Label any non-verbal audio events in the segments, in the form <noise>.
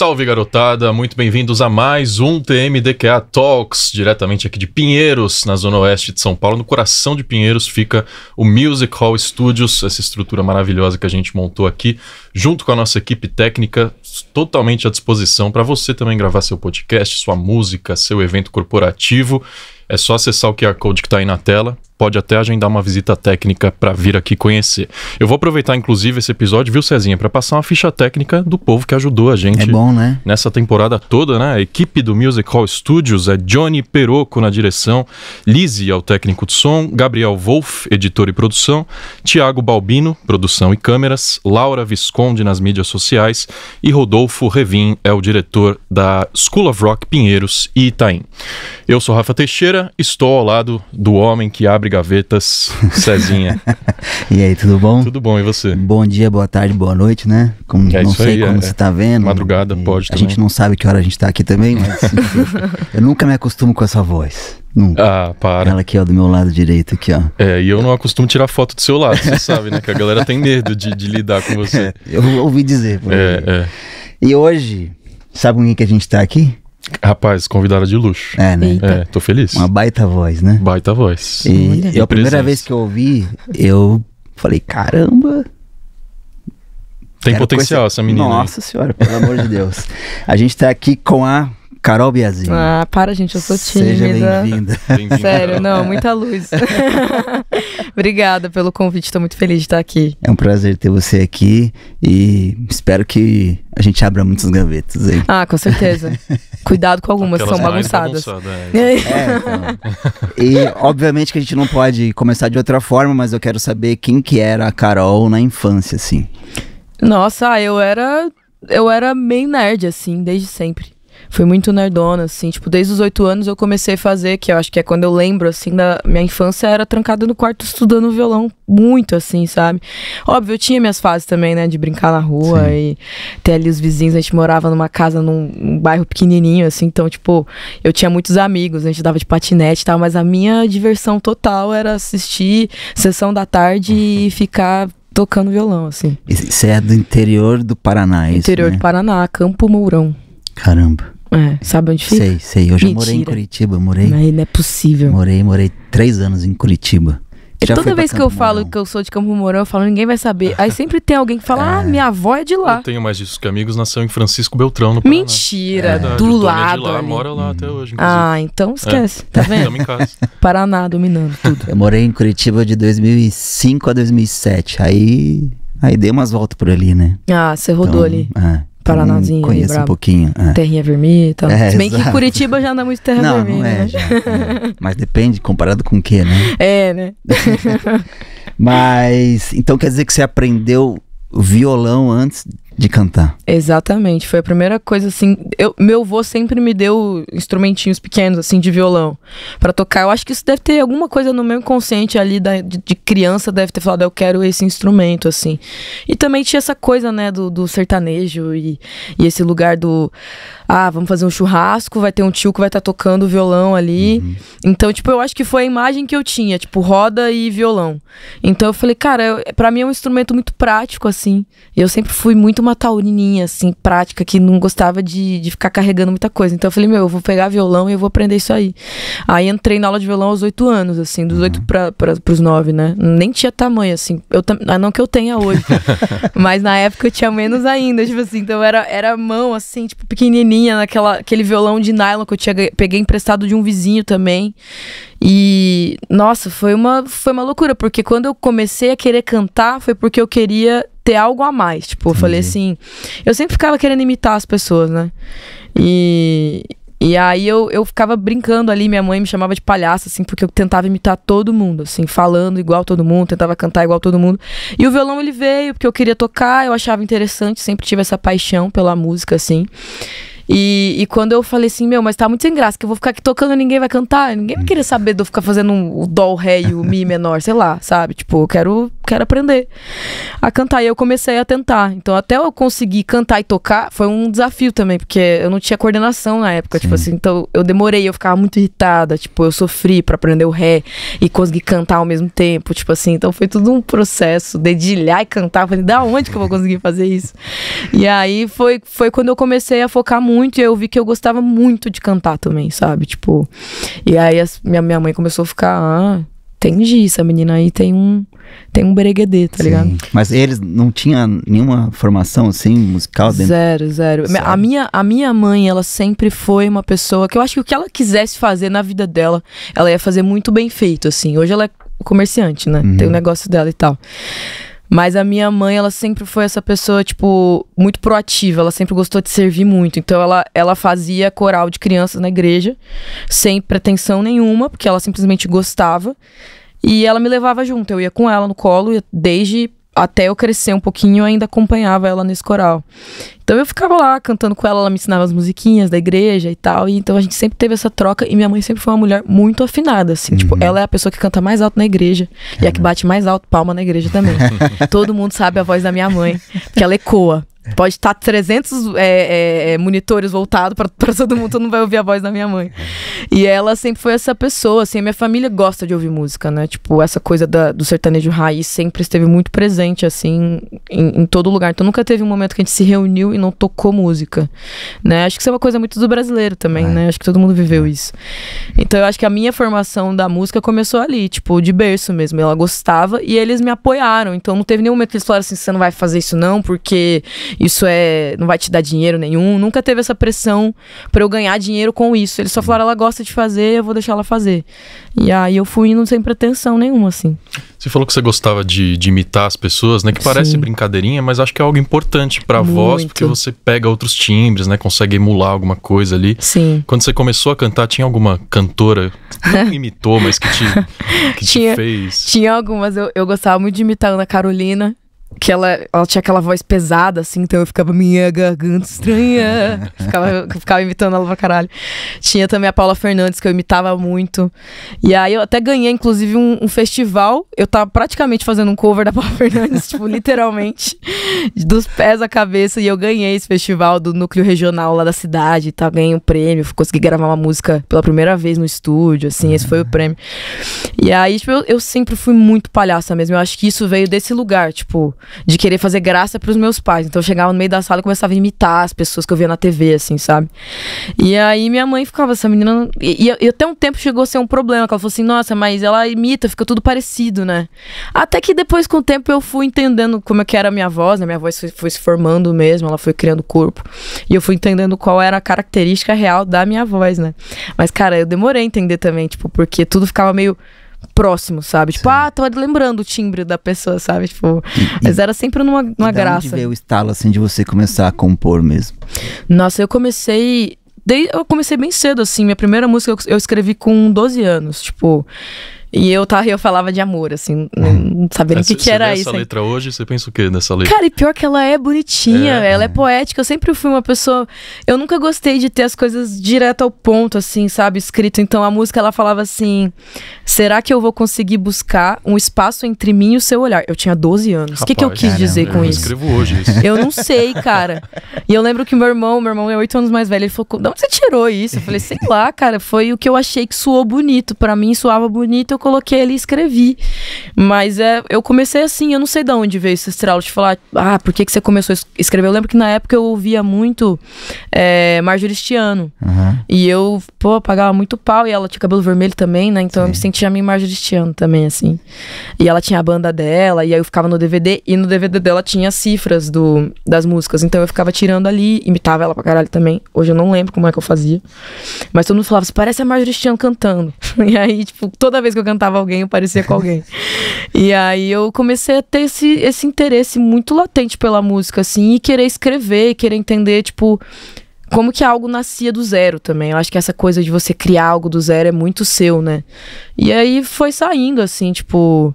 Salve garotada, muito bem-vindos a mais um TMDQA Talks, diretamente aqui de Pinheiros, na zona oeste de São Paulo. No coração de Pinheiros fica o Music Hall Studios, essa estrutura maravilhosa que a gente montou aqui, junto com a nossa equipe técnica, totalmente à disposição para você também gravar seu podcast, sua música, seu evento corporativo. É só acessar o QR Code que está aí na tela pode até agendar uma visita técnica para vir aqui conhecer. Eu vou aproveitar, inclusive, esse episódio, viu, Cezinha, para passar uma ficha técnica do povo que ajudou a gente. É bom, né? Nessa temporada toda, né? A equipe do Music Hall Studios é Johnny Peroco na direção, Lizzy é o técnico de som, Gabriel Wolff, editor e produção, Tiago Balbino, produção e câmeras, Laura Visconde nas mídias sociais e Rodolfo Revin é o diretor da School of Rock Pinheiros e Itaim. Eu sou Rafa Teixeira, estou ao lado do homem que abre Abre Gavetas, <laughs> Cezinha. e aí, tudo bom? Tudo bom, e você? Bom dia, boa tarde, boa noite, né? Como, é não sei aí, como é. você tá vendo. Madrugada, né? pode A também. gente não sabe que hora a gente tá aqui também, mas <laughs> eu nunca me acostumo com essa voz. Nunca. Ah, para. Ela aqui, ó, do meu lado direito, aqui, ó. É, e eu não acostumo tirar foto do seu lado, você sabe, né? Que a galera tem medo de, de lidar com você. <laughs> É, eu ouvi dizer. Por é, é. E hoje, sabe com quem que a gente tá aqui? Rapaz, convidada de luxo. É, né? Eita. É, tô feliz. Uma baita voz, né? Baita voz. E, e a primeira vez que eu ouvi, eu falei, caramba. Tem potencial essa... essa menina. Nossa aí. senhora, pelo amor de Deus. A gente tá aqui com a Carol Biazini. Ah, para, gente, eu sou tímida. Seja bem-vinda. Bem Sério, não, muita luz. <laughs> Obrigada pelo convite, estou muito feliz de estar aqui. É um prazer ter você aqui e espero que a gente abra muitos gavetas aí. Ah, com certeza. <laughs> Cuidado com algumas, Aquelas são bagunçadas. É. <laughs> é, então. E obviamente que a gente não pode começar de outra forma, mas eu quero saber quem que era a Carol na infância, assim. Nossa, eu era eu era meio nerd assim, desde sempre fui muito nerdona, assim. Tipo, desde os oito anos eu comecei a fazer, que eu acho que é quando eu lembro, assim, da minha infância era trancada no quarto estudando violão muito, assim, sabe? Óbvio, eu tinha minhas fases também, né? De brincar na rua Sim. e ter ali os vizinhos. A gente morava numa casa, num, num, bairro pequenininho, assim. Então, tipo, eu tinha muitos amigos, a gente dava de patinete e tal. Mas a minha diversão total era assistir sessão da tarde e uhum. ficar tocando violão, assim. Isso é do interior do Paraná, interior é isso, Interior né? do Paraná, Campo Mourão. Caramba. É, sabe onde fica? Sei, sei. Eu já Mentira. morei em Curitiba, morei. Mas não é possível. Morei, morei três anos em Curitiba. Já toda vez que eu Mourão. falo que eu sou de Campo Mourão, eu falo, ninguém vai saber. Aí sempre tem alguém que fala, é. ah, minha avó é de lá. Eu tenho mais disso, que amigos nasceu em Francisco Beltrão, no Paraná. Mentira, é. é. do é lado. É mora lá até hoje, inclusive. Ah, então esquece, é. tá vendo? <laughs> Paraná dominando tudo. Eu morei em Curitiba de 2005 a 2007, aí... Aí dei umas voltas por ali, né? Ah, você rodou então, ali. É. Paranazinho. Hum, conheço um pouquinho. É. Terrinha vermelha e tal. É, Se bem exato. que Curitiba já anda muito terra não, vermelha. Não, é, né? já, é. <laughs> Mas depende, comparado com o quê, né? É, né? <laughs> Mas, então quer dizer que você aprendeu violão antes de cantar. Exatamente, foi a primeira coisa assim. Eu, meu avô sempre me deu instrumentinhos pequenos, assim, de violão, para tocar. Eu acho que isso deve ter alguma coisa no meu inconsciente ali da, de, de, criança, deve ter falado, eu quero esse instrumento, assim. E também tinha essa coisa, né, do, do sertanejo e, e, esse lugar do. Ah, vamos fazer um churrasco, vai ter um tio que vai estar tá tocando violão ali. Uhum. Então, tipo, eu acho que foi a imagem que eu tinha, tipo, roda e violão. Então eu falei, cara, para mim é um instrumento muito prático, assim. Eu sempre fui muito uma taurininha, assim, prática, que não gostava de, de ficar carregando muita coisa. Então eu falei, meu, eu vou pegar violão e eu vou aprender isso aí. Aí entrei na aula de violão aos oito anos, assim, dos oito uhum. pros nove, né? Nem tinha tamanho, assim. Eu, ah, não que eu tenha hoje. <laughs> mas na época eu tinha menos ainda, tipo assim. Então era, era mão, assim, tipo, pequenininha, naquela, aquele violão de nylon que eu tinha, peguei emprestado de um vizinho também. E, nossa, foi uma, foi uma loucura, porque quando eu comecei a querer cantar, foi porque eu queria ter algo a mais. Tipo, eu falei assim. Eu sempre ficava querendo imitar as pessoas, né? E. E aí eu, eu ficava brincando ali, minha mãe me chamava de palhaça, assim, porque eu tentava imitar todo mundo, assim, falando igual todo mundo, tentava cantar igual todo mundo. E o violão ele veio, porque eu queria tocar, eu achava interessante, sempre tive essa paixão pela música, assim. E, e, quando eu falei assim, meu, mas tá muito sem graça, que eu vou ficar aqui tocando e ninguém vai cantar. Ninguém vai querer saber de eu ficar fazendo um, o dó, o ré e o mi menor, sei lá, sabe? Tipo, eu quero, quero aprender a cantar. E eu comecei a tentar. Então, até eu conseguir cantar e tocar, foi um desafio também, porque eu não tinha coordenação na época. Tipo Sim. Tipo assim, então eu demorei, eu ficava muito irritada. Tipo, eu sofri para aprender o ré e conseguir cantar ao mesmo tempo. Tipo assim, então foi tudo um processo. Dedilhar e cantar. Eu falei, da onde que eu vou conseguir fazer isso? E aí foi, foi quando eu comecei a focar muito muito e eu vi que eu gostava muito de cantar também, sabe? Tipo. E aí a minha, minha mãe começou a ficar. Ah, entendi, essa menina aí tem um. Tem um breguedê, tá Sim. ligado? Mas eles não tinham nenhuma formação assim, musical dentro? Zero, zero. A minha, a minha mãe, ela sempre foi uma pessoa que eu acho que o que ela quisesse fazer na vida dela, ela ia fazer muito bem feito, assim. Hoje ela é comerciante, né? Uhum. Tem o um uhum. negócio dela e tal. Mas a minha mãe, ela sempre foi essa pessoa, tipo, muito proativa. Ela sempre gostou de servir muito. Então, ela, ela fazia coral de crianças na igreja, sem pretensão nenhuma, porque ela simplesmente gostava. E ela me levava junto. Eu ia com ela no colo, desde até eu crescer um pouquinho, eu ainda acompanhava ela nesse coral. Então eu ficava lá cantando com ela, ela me ensinava as musiquinhas da igreja e tal. E então a gente sempre teve essa troca. E minha mãe sempre foi uma mulher muito afinada, assim. Tipo, uhum. Tipo, ela é a pessoa que canta mais alto na igreja e é a que bate mais alto palma na igreja também. <laughs> Todo mundo sabe a voz da minha mãe, porque ela ecoa. Pode tá estar 300 é, é, é, monitores voltados para todo mundo, tu não vai ouvir a voz da minha mãe. E ela sempre foi essa pessoa, assim, a minha família gosta de ouvir música, né? Tipo, essa coisa da, do sertanejo raiz sempre esteve muito presente, assim, em, em, todo lugar. Então nunca teve um momento que a gente se reuniu e não tocou música, né? Acho que isso é uma coisa muito do brasileiro também, é. né? Acho que todo mundo viveu isso. Então eu acho que a minha formação da música começou ali, tipo, de berço mesmo. Ela gostava e eles me apoiaram. Então não teve nenhum momento que eles falaram assim, você não vai fazer isso não, porque isso é. não vai te dar dinheiro nenhum. Nunca teve essa pressão para eu ganhar dinheiro com isso. Eles só falaram, ela gosta de fazer, eu vou deixar ela fazer. E aí eu fui indo sem pretensão nenhuma, assim. Você falou que você gostava de, de imitar as pessoas, né? Que parece Sim. brincadeirinha, mas acho que é algo importante para voz, porque você pega outros timbres, né? Consegue emular alguma coisa ali. Sim. Quando você começou a cantar, tinha alguma cantora que não <laughs> imitou, mas que te, que tinha, te fez? Tinha algumas. Eu, eu gostava muito de imitar a Ana Carolina que ela, ela tinha aquela voz pesada, assim, então eu ficava minha garganta estranha. <laughs> ficava, ficava imitando ela pra caralho. Tinha também a Paula Fernandes, que eu imitava muito. E aí eu até ganhei, inclusive, um, um festival. Eu tava praticamente fazendo um cover da Paula Fernandes, tipo, <laughs> literalmente, dos pés à cabeça. E eu ganhei esse festival do núcleo regional lá da cidade, tá? Ganhei um prêmio, consegui gravar uma música pela primeira vez no estúdio, assim, esse foi o uhum. prêmio. E aí, tipo, eu, eu sempre fui muito palhaça mesmo. Eu acho que isso veio desse lugar, tipo de querer fazer graça para os meus pais. Então eu chegava no meio da sala e começava a imitar as pessoas que eu via na TV, assim, sabe? E aí minha mãe ficava, essa menina. E, e, e, até um tempo chegou a ser um problema, que ela falou assim: nossa, mas ela imita, fica tudo parecido, né? Até que depois, com o tempo, eu fui entendendo como é que era a minha voz, né? Minha voz foi, foi se formando mesmo, ela foi criando corpo. E eu fui entendendo qual era a característica real da minha voz, né? Mas, cara, eu demorei a entender também, tipo, porque tudo ficava meio próximo, sabe? Tipo, Sim. ah, tô lembrando o timbre da pessoa, sabe? Tipo, e, mas era sempre numa, numa e graça. Onde veio o estalo assim de você começar a compor mesmo? Nossa, eu comecei eu comecei bem cedo, assim. Minha primeira música eu escrevi com 12 anos. Tipo, e eu, tá, eu falava de amor, assim, não <laughs> sabendo o que, que era isso. essa aí. letra hoje, você pensa o quê nessa letra? Cara, e pior que ela é bonitinha, é. ela é poética. Eu sempre fui uma pessoa. Eu nunca gostei de ter as coisas direto ao ponto, assim, sabe? Escrito. Então a música, ela falava assim: será que eu vou conseguir buscar um espaço entre mim e o seu olhar? Eu tinha 12 anos. O que, que eu quis caramba, dizer com eu isso? Eu escrevo hoje isso. Eu não sei, cara. E eu lembro que meu irmão, meu irmão é 8 anos mais velho, ele falou: de onde você tirou isso? Eu falei: sei lá, cara. Foi o que eu achei que suou bonito. para mim, suava bonito eu coloquei ali e escrevi. Mas é, eu comecei assim, eu não sei de onde veio esse estralo de falar, ah, por que, que você começou a escrever? Eu lembro que na época eu ouvia muito é, marjoristiano. Uhum. E eu, pô, pagava muito pau e ela tinha cabelo vermelho também, né? Então Sim. eu me sentia meio marjoristiano também, assim. E ela tinha a banda dela, e aí eu ficava no DVD, e no DVD dela tinha cifras do, das músicas. Então eu ficava tirando ali, imitava ela pra caralho também. Hoje eu não lembro como é que eu fazia. Mas todo mundo falava, assim, parece a Marjorie cantando. <laughs> E aí, tipo, toda vez que eu cantava alguém, eu parecia com alguém. e aí eu comecei a ter esse, esse interesse muito latente pela música, assim, e querer escrever, querer entender, tipo, como que algo nascia do zero também. Eu acho que essa coisa de você criar algo do zero é muito seu, né? E aí foi saindo, assim, tipo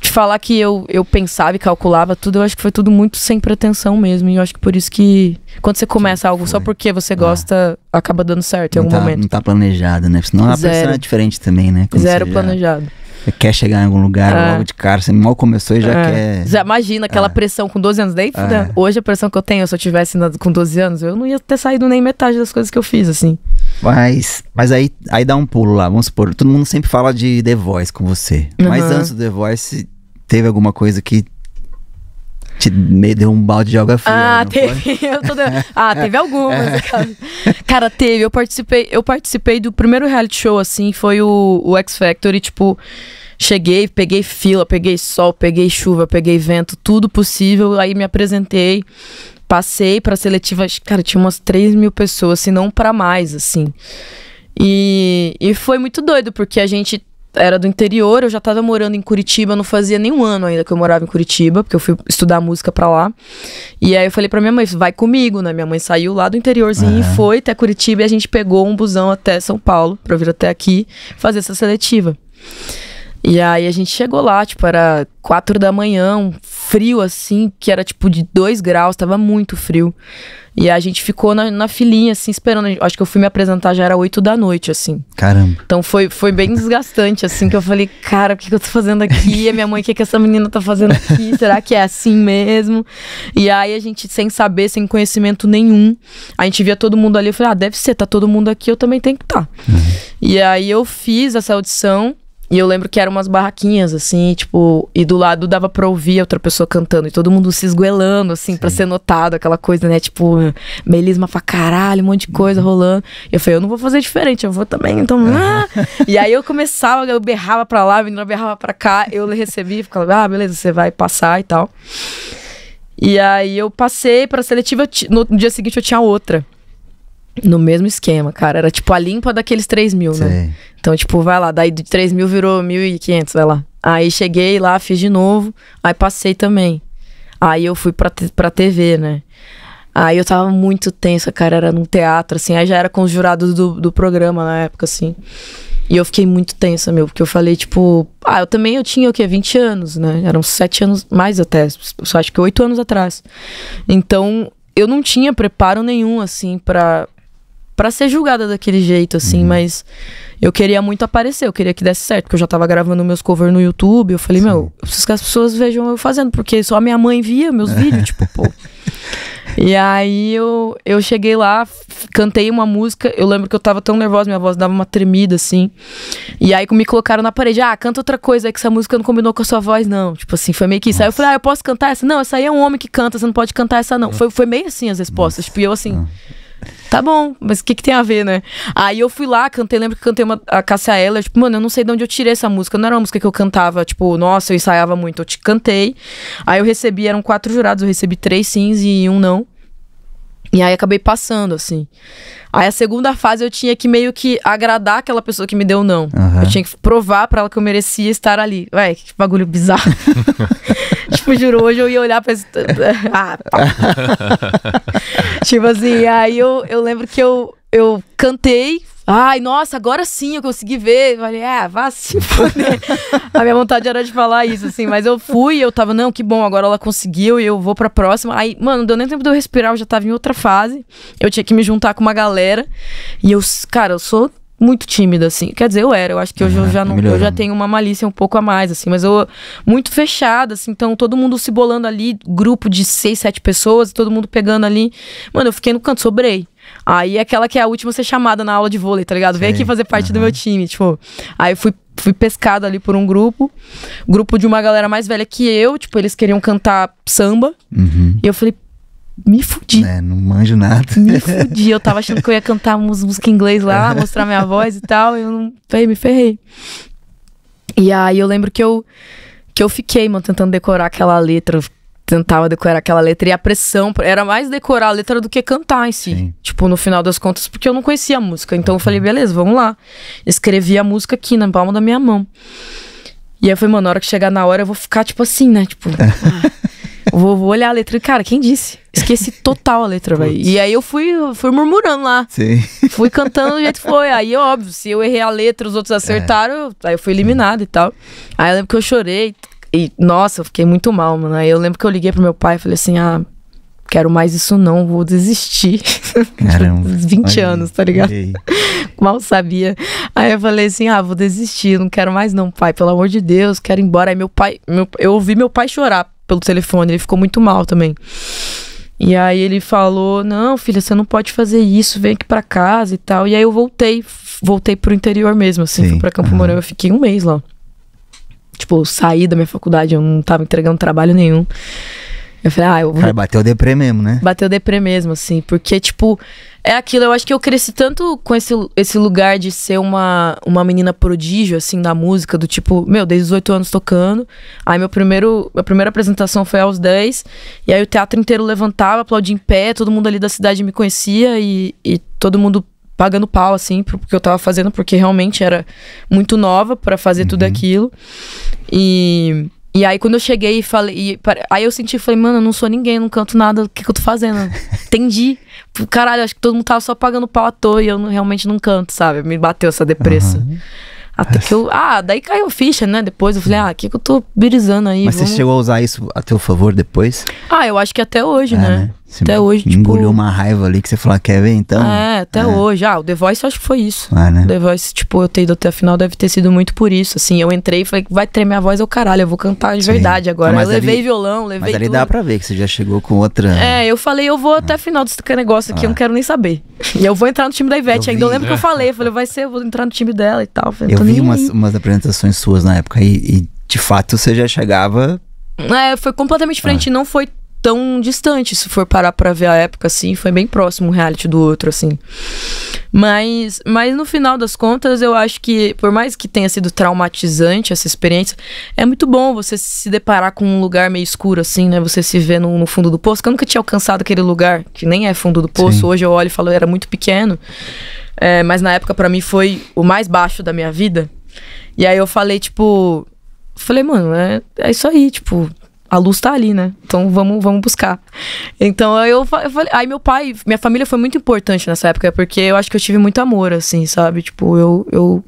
te falar que eu, eu pensava e calculava tudo, eu acho que foi tudo muito sem pretensão mesmo. E eu acho que por isso que quando você começa algo foi. só porque você é. gosta, é. acaba dando certo em não algum tá, momento. Não tá planejado, né? Senão é a pessoa é diferente também, né? Quando Zero planejado. Já... Você quer chegar em algum lugar é. logo de cara, você mal começou e já é. quer. Já imagina aquela é. pressão com 12 anos. É. Daí, hoje a pressão que eu tenho, se eu tivesse com 12 anos, eu não ia ter saído nem metade das coisas que eu fiz, assim. Mas, mas aí, aí dá um pulo lá, vamos supor. Todo mundo sempre fala de The Voice com você. Uhum. Mas antes do The Voice, teve alguma coisa que te deu um balde de água fria. Ah, teve. <laughs> Ah, teve algumas. É. Cara. cara, teve. Eu participei, eu participei do primeiro reality show, assim, foi o, o X Factor e, tipo, cheguei, peguei fila, peguei sol, peguei chuva, peguei vento, tudo possível. Aí me apresentei, passei pra seletiva. Cara, tinha umas 3 mil pessoas, se não pra mais, assim. E, e foi muito doido, porque a gente era do interior, eu já tava morando em Curitiba, não fazia nem um ano ainda que eu morava em Curitiba, porque eu fui estudar música para lá. E aí eu falei pra minha mãe, vai comigo, né? Minha mãe saiu lá do interiorzinho uhum. e é. foi até Curitiba e a gente pegou um busão até São Paulo pra vir até aqui fazer essa seletiva. E aí a gente chegou lá, tipo, era quatro da manhã, um frio assim, que era tipo de dois graus, tava muito frio. E a gente ficou na, na filinha, assim, esperando. Acho que eu fui me apresentar, já era oito da noite, assim. Caramba. Então foi, foi bem desgastante, assim, que eu falei, cara, o que, que eu tô fazendo aqui? A minha mãe, o que, que essa menina tá fazendo aqui? Será que é assim mesmo? E aí a gente, sem saber, sem conhecimento nenhum, a gente via todo mundo ali, eu falei, ah, deve ser, tá todo mundo aqui, eu também tenho que estar. Tá. Uhum. E aí eu fiz essa audição. E eu lembro que eram umas barraquinhas, assim, tipo, e do lado dava pra ouvir outra pessoa cantando, e todo mundo se esguelando, assim, para pra ser notado, aquela coisa, né? Tipo, melisma pra caralho, um monte de coisa rolando. E eu falei, eu não vou fazer diferente, eu vou também, então. Ah! e aí eu começava, eu berrava pra lá, a menina berrava pra cá, eu recebi, ficava, ah, beleza, você vai passar e tal. E aí eu passei pra seletiva, no dia seguinte eu tinha outra. No mesmo esquema, cara. Era tipo a limpa daqueles 3 mil, né? Então, tipo, vai lá, daí de 3 mil virou 1.500, vai lá. Aí cheguei lá, fiz de novo, aí passei também. Aí eu fui pra, pra TV, né? Aí eu tava muito tensa, cara, era num teatro, assim, aí já era com os jurados do, do programa na época, assim. E eu fiquei muito tensa, meu, porque eu falei, tipo, ah, eu também eu tinha o quê? 20 anos, né? Eram 7 anos mais até, só acho que 8 anos atrás. Então, eu não tinha preparo nenhum, assim, para para ser julgada daquele jeito, assim, uhum. mas eu queria muito aparecer, eu queria que desse certo, porque eu já tava gravando meus covers no YouTube, eu falei, Sim. meu, eu preciso que as pessoas vejam eu fazendo, porque só a minha mãe via meus <laughs> vídeos, tipo, pô. E aí eu, eu cheguei lá, cantei uma música, eu lembro que eu tava tão nervosa, minha voz dava uma tremida, assim. E aí me colocaram na parede, ah, canta outra coisa, é que essa música não combinou com a sua voz, não. Tipo assim, foi meio que isso. Nossa. Aí eu falei, ah, eu posso cantar essa? Não, essa aí é um homem que canta, você não pode cantar essa, não. Hum. Foi, foi meio assim as respostas, Nossa. tipo, eu assim... Não. Hum. Tá bom, mas o que, que tem a ver, né? Aí eu fui lá, cantei, lembro que cantei uma, a Cássia Eller, tipo, mano, eu não sei de onde eu tirei essa música, não era uma música que eu cantava, tipo, nossa, eu ensaiava muito, eu te cantei. Aí eu recebi, eram quatro jurados, eu recebi três sims e um não. E aí acabei passando, assim. Aí a segunda fase eu tinha que meio que agradar aquela pessoa que me deu não. Uhum. Eu tinha que provar para ela que eu merecia estar ali. Ué, que bagulho bizarro. <laughs> tipo, juro, hoje eu ia olhar pra esse. <laughs> ah, <laughs> tipo assim, aí eu, eu lembro que eu, eu cantei. Ai, nossa, agora sim eu consegui ver. Eu falei, ah, vá se <laughs> foder. a minha vontade era de falar isso, assim. Mas eu fui, eu tava, não, que bom, agora ela conseguiu e eu vou pra próxima. Aí, mano, não deu nem tempo de eu respirar, eu já tava em outra fase. Eu tinha que me juntar com uma galera. E eu, cara, eu sou muito tímida, assim. Quer dizer, eu era, eu acho que hoje eu já tá não, eu já tenho uma malícia um pouco a mais, assim, mas eu muito fechada, assim, então todo mundo se bolando ali, grupo de seis, sete pessoas, todo mundo pegando ali. Mano, eu fiquei no canto, sobrei. Aí é aquela que é a última a ser chamada na aula de vôlei, tá ligado? Vem aqui fazer parte uhum. do meu time, tipo. Aí fui fui pescado ali por um grupo, grupo de uma galera mais velha que eu, tipo, eles queriam cantar samba. Uhum. E eu falei, me fudi. É, não manjo nada. Me fudi. Eu tava achando que eu ia cantar música músicas em inglês lá, <laughs> mostrar minha voz e tal. E eu não. Falei, me ferrei. E aí eu lembro que eu. Que eu fiquei, mano, tentando decorar aquela letra tentava decorar aquela letra e a pressão era mais decorar a letra do que cantar em si. Sim. Tipo, no final das contas, porque eu não conhecia a música. Então eu uhum. falei, beleza, vamos lá. Escrevi a música aqui na palma da minha mão. E aí foi mano, na hora que chegar na hora eu vou ficar tipo assim, né? Tipo, <laughs> ah, vou, vou, olhar a letra. Cara, quem disse? Esqueci total a letra, velho. E aí eu fui, fui murmurando lá. Sim. Fui cantando do jeito que foi. Aí, óbvio, se eu errei a letra, os outros é. acertaram, é. aí eu fui eliminado e tal. Aí eu lembro que eu chorei e, nossa, eu fiquei muito mal, mano. Aí eu lembro que eu liguei pro meu pai e falei assim: ah, quero mais isso não, vou desistir. <laughs> Caramba. 20 anos, tá ligado? <laughs> Mal sabia. Aí eu falei assim: ah, vou desistir, não quero mais não, pai, pelo amor de Deus, quero ir embora. Aí meu pai, meu, eu ouvi meu pai chorar pelo telefone, ele ficou muito mal também. E aí ele falou: Não, filha, você não pode fazer isso, vem aqui pra casa e tal. E aí eu voltei, voltei pro interior mesmo, assim, Sim. fui pra Campo uhum. Mourão, eu fiquei um mês lá. Tipo, saí da minha faculdade, eu não tava entregando trabalho nenhum. Eu falei, ah, eu vou. Cara, bateu deprê mesmo, né? Bateu deprê mesmo, assim. Porque, tipo, é aquilo. Eu acho que eu cresci tanto com esse, esse lugar de ser uma, uma menina prodígio, assim, da música, do tipo, meu, desde os oito anos tocando. Aí meu primeiro, minha primeira apresentação foi aos dez E aí o teatro inteiro levantava, aplaudia em pé, todo mundo ali da cidade me conhecia e, e todo mundo pagando pau, assim, pro que eu tava fazendo, porque realmente era muito nova para fazer uhum. tudo aquilo. E. E aí quando eu cheguei e falei. E, aí eu senti, falei, mano, eu não sou ninguém, não canto nada, o que, que eu tô fazendo? <laughs> Entendi. Caralho, acho que todo mundo tava só pagando pau à toa e eu não, realmente não canto, sabe? Me bateu essa depressa. Uhum. Até que eu. Ah, daí caiu ficha, né? Depois eu falei, ah, o que, que eu tô birizando aí? Mas vamos... você chegou a usar isso a teu favor depois? Ah, eu acho que até hoje, é, né? né? Você até hoje, tipo, engoliu tipo, uma raiva ali que você falou, quer ver então? É, até é. hoje. Ah, o The Voice acho que foi isso. É, né? The Voice, tipo, eu ter ido até a final deve ter sido muito por isso. Assim, eu entrei e falei, vai tremer a voz, eu caralho, eu vou cantar de Sim. verdade tá, agora. mas eu levei violão, levei. Mas tudo. ali dá pra ver que você já chegou com outra. É, eu falei, eu vou até a ah. final desse negócio aqui, ah. eu não quero nem saber. E eu vou entrar no time da Ivete eu ainda. Vi. Eu lembro que eu né? falei, eu falei, vai ser, eu vou entrar no time dela e tal. Eu, eu vi umas, umas, apresentações suas na época e, e de fato você já chegava é, foi completamente ah. diferente. Ah. Não foi tão distante, se for parar pra ver a época, assim, foi bem próximo um reality do outro, assim. Mas, mas no final das contas, eu acho que, por mais que tenha sido traumatizante essa experiência, é muito bom você se deparar com um lugar meio escuro, assim, né? Você se vê no, no fundo do poço, que eu nunca tinha alcançado aquele lugar, que nem é fundo do poço, Sim. hoje eu olho e falo, era muito pequeno. É, mas na época, para mim, foi o mais baixo da minha vida. E aí eu falei, tipo, Falei, mano, é, é isso aí, tipo, a luz tá ali, né? Então vamos, vamos buscar. Então aí eu, eu falei, aí meu pai, minha família foi muito importante nessa época, porque eu acho que eu tive muito amor, assim, sabe? Tipo, eu eu,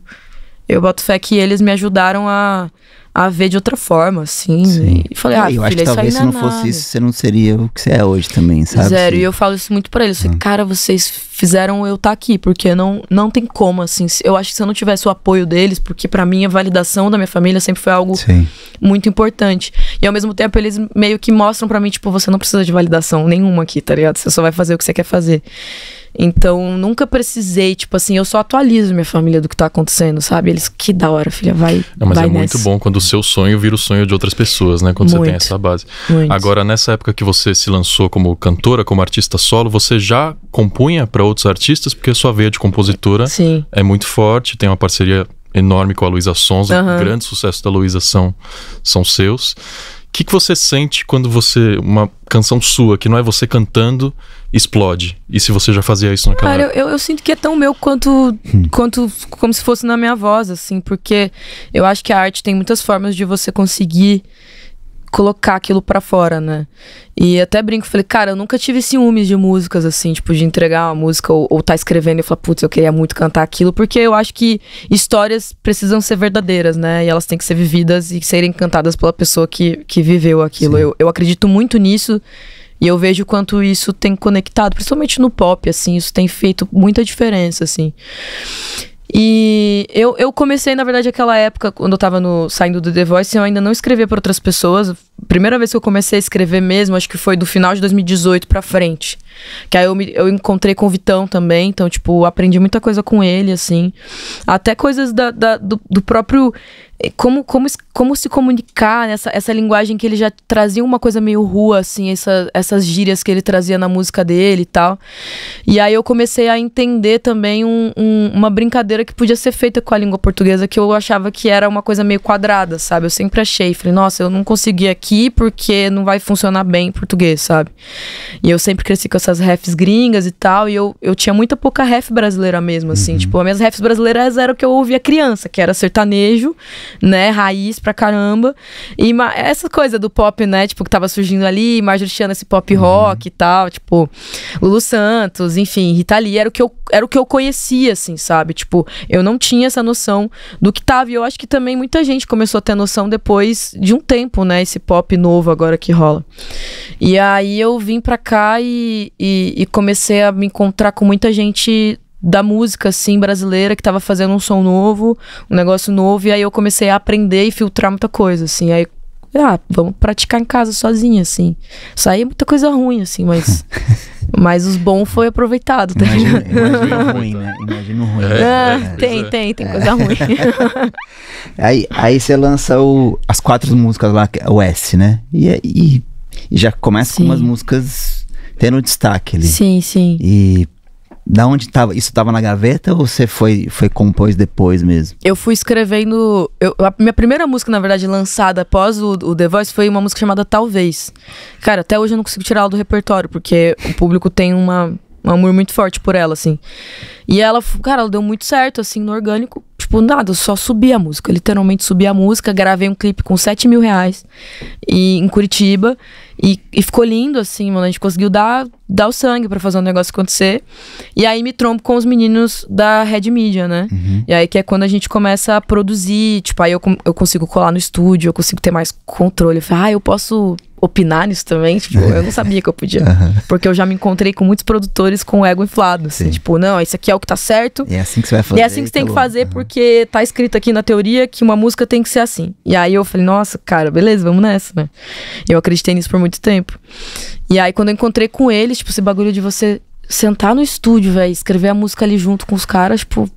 eu boto fé que eles me ajudaram a a ver de outra forma, assim. Sim. E falei, é, ah, eu acho que talvez se não, não é fosse nada. isso, você não seria o que você é hoje também, sabe? Zero. E eu falo isso muito pra eles. Hum. Cara, vocês fizeram eu estar tá aqui, porque não, não tem como, assim. Eu acho que se eu não tivesse o apoio deles, porque para mim a validação da minha família sempre foi algo Sim. muito importante. E ao mesmo tempo eles meio que mostram para mim, tipo, você não precisa de validação nenhuma aqui, tá ligado? Você só vai fazer o que você quer fazer. Então, nunca precisei, tipo assim, eu só atualizo minha família do que tá acontecendo, sabe? Eles, que da hora, filha, vai. Não, mas vai é nessa. muito bom quando o seu sonho vira o sonho de outras pessoas, né? Quando muito, você tem essa base. Muito. Agora, nessa época que você se lançou como cantora, como artista solo, você já compunha para outros artistas, porque a sua veia de compositora Sim. é muito forte, tem uma parceria enorme com a Luísa Sonza, uhum. grandes sucessos da Luísa são, são seus. O que, que você sente quando você. Uma canção sua, que não é você cantando, explode. E se você já fazia isso naquela Cara, eu, eu, eu sinto que é tão meu quanto, hum. quanto como se fosse na minha voz, assim, porque eu acho que a arte tem muitas formas de você conseguir colocar aquilo para fora, né? E até brinco, falei, cara, eu nunca tive ciúmes de músicas, assim, tipo, de entregar uma música ou, ou tá escrevendo e falar, putz, eu queria muito cantar aquilo, porque eu acho que histórias precisam ser verdadeiras, né? E elas têm que ser vividas e serem cantadas pela pessoa que, que viveu aquilo. Eu, eu acredito muito nisso e eu vejo quanto isso tem conectado, principalmente no pop, assim, isso tem feito muita diferença, assim. E eu, eu comecei, na verdade, aquela época, quando eu tava no, saindo do The Voice, eu ainda não escrevia para outras pessoas. Primeira vez que eu comecei a escrever mesmo, acho que foi do final de 2018 pra frente. Que aí eu, me, eu encontrei com o Vitão também, então, tipo, aprendi muita coisa com ele, assim. Até coisas da, da do, do próprio como, como, como se comunicar nessa essa linguagem que ele já trazia uma coisa meio rua, assim, essa, essas gírias que ele trazia na música dele e tal. E aí eu comecei a entender também um, um, uma brincadeira que podia ser feita com a língua portuguesa, que eu achava que era uma coisa meio quadrada, sabe? Eu sempre achei, falei, nossa, eu não consegui aqui porque não vai funcionar bem em português, sabe? E eu sempre cresci com essas refs gringas e tal, e eu, eu tinha muita pouca ref brasileira mesmo, assim. Uhum. Tipo, as minhas refs brasileiras era o que eu ouvia criança, que era sertanejo né, raiz pra caramba. E essa coisa do pop, né, tipo, que tava surgindo ali, majoritando esse pop uhum. rock e tal, tipo, Lulu Santos, enfim, Rita Lee, era o que eu, era o que eu conhecia, assim, sabe? Tipo, eu não tinha essa noção do que tava. E eu acho que também muita gente começou a ter noção depois de um tempo, né, esse pop novo agora que rola. E aí eu vim pra cá e, e, e comecei a me encontrar com muita gente da música, assim, brasileira, que tava fazendo um som novo, um negócio novo, e aí eu comecei a aprender e filtrar muita coisa, assim. Aí, ah, vamos praticar em casa sozinha, assim. Saía é muita coisa ruim, assim, mas. <laughs> mas os bons foi aproveitado, tá imagina, o <laughs> ruim, né? Imagina ruim. É, ah, é, tem, é. tem, tem é. coisa ruim. <laughs> aí, aí você lança o, as quatro músicas lá, é o S, né? E, e, e já começa sim. com umas músicas tendo destaque ali. Sim, sim. E da onde estava? Isso estava na gaveta ou você foi, foi compôs depois mesmo? Eu fui escrevendo. Eu, a minha primeira música, na verdade, lançada após o, o, The Voice foi uma música chamada Talvez. Cara, até hoje eu não consigo tirar ela do repertório, porque o público tem uma um amor muito forte por ela, assim. E ela, cara, ela deu muito certo, assim, no orgânico. Tipo, nada, só subi a música. Literalmente subi a música, gravei um clipe com 7 mil reais e, em Curitiba. E, e ficou lindo, assim, mano. A gente conseguiu dar, dar o sangue para fazer o um negócio acontecer. E aí me trompo com os meninos da Red Media, né? Uhum. E aí que é quando a gente começa a produzir. Tipo, aí eu, eu consigo colar no estúdio, eu consigo ter mais controle. Eu falo, ah, eu posso opinar nisso também, tipo, é. eu não sabia que eu podia. Uhum. Porque eu já me encontrei com muitos produtores com o ego inflado, assim, tipo, não, isso aqui é o que tá certo. E é assim que você vai fazer. E é assim que você tem tá que fazer, uhum. porque tá escrito aqui na teoria que uma música tem que ser assim. E aí eu falei, nossa, cara, beleza, vamos nessa, né? Eu acreditei nisso por muito tempo. E aí quando eu encontrei com eles, tipo, esse bagulho de você sentar no estúdio, velho, escrever a música ali junto com os caras, tipo,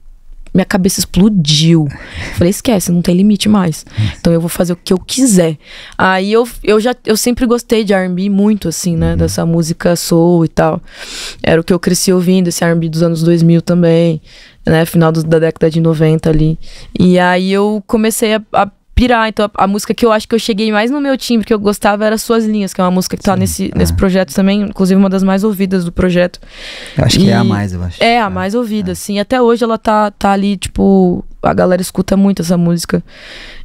minha cabeça explodiu. Falei, esquece, não tem limite mais. Então eu vou fazer o que eu quiser. Aí eu, eu já eu sempre gostei de R&B muito assim, né, uhum. dessa música soul e tal. Era o que eu cresci ouvindo, esse R&B dos anos 2000 também, né, final do, da década de 90 ali. E aí eu comecei a, a pirar. Então a, a, música que eu acho que eu cheguei mais no meu timbre, que eu gostava, era Suas Linhas, que é uma música que tá nesse, é. nesse projeto também, inclusive uma das mais ouvidas do projeto. Eu acho e que é a mais, eu acho. É a mais é. ouvida, é. assim. Até hoje ela tá, tá ali, tipo, a galera escuta muito essa música.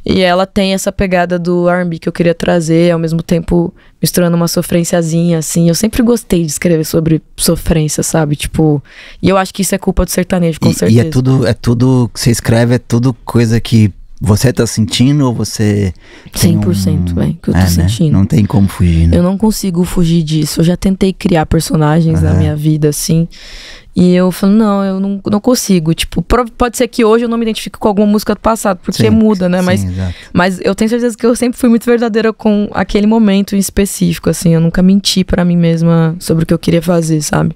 E ela tem essa pegada do R&B que eu queria trazer, ao mesmo tempo misturando uma sofrênciazinha, assim. Eu sempre gostei de escrever sobre sofrência, sabe? Tipo, e eu acho que isso é culpa do sertanejo, com e, certeza. E é tudo, é tudo que você escreve, é tudo coisa que você tá sentindo ou você. 100% um... é que eu tô é, né? sentindo. Né? Não tem como fugir, né? Eu não consigo fugir disso. Eu já tentei criar personagens uhum. na minha vida, assim. E eu falo, não, eu não, não consigo. Tipo, pode ser que hoje eu não me identifique com alguma música do passado, porque sim, muda, né? Sim, mas, mas eu tenho certeza que eu sempre fui muito verdadeira com aquele momento em específico, assim. Eu nunca menti para mim mesma sobre o que eu queria fazer, sabe?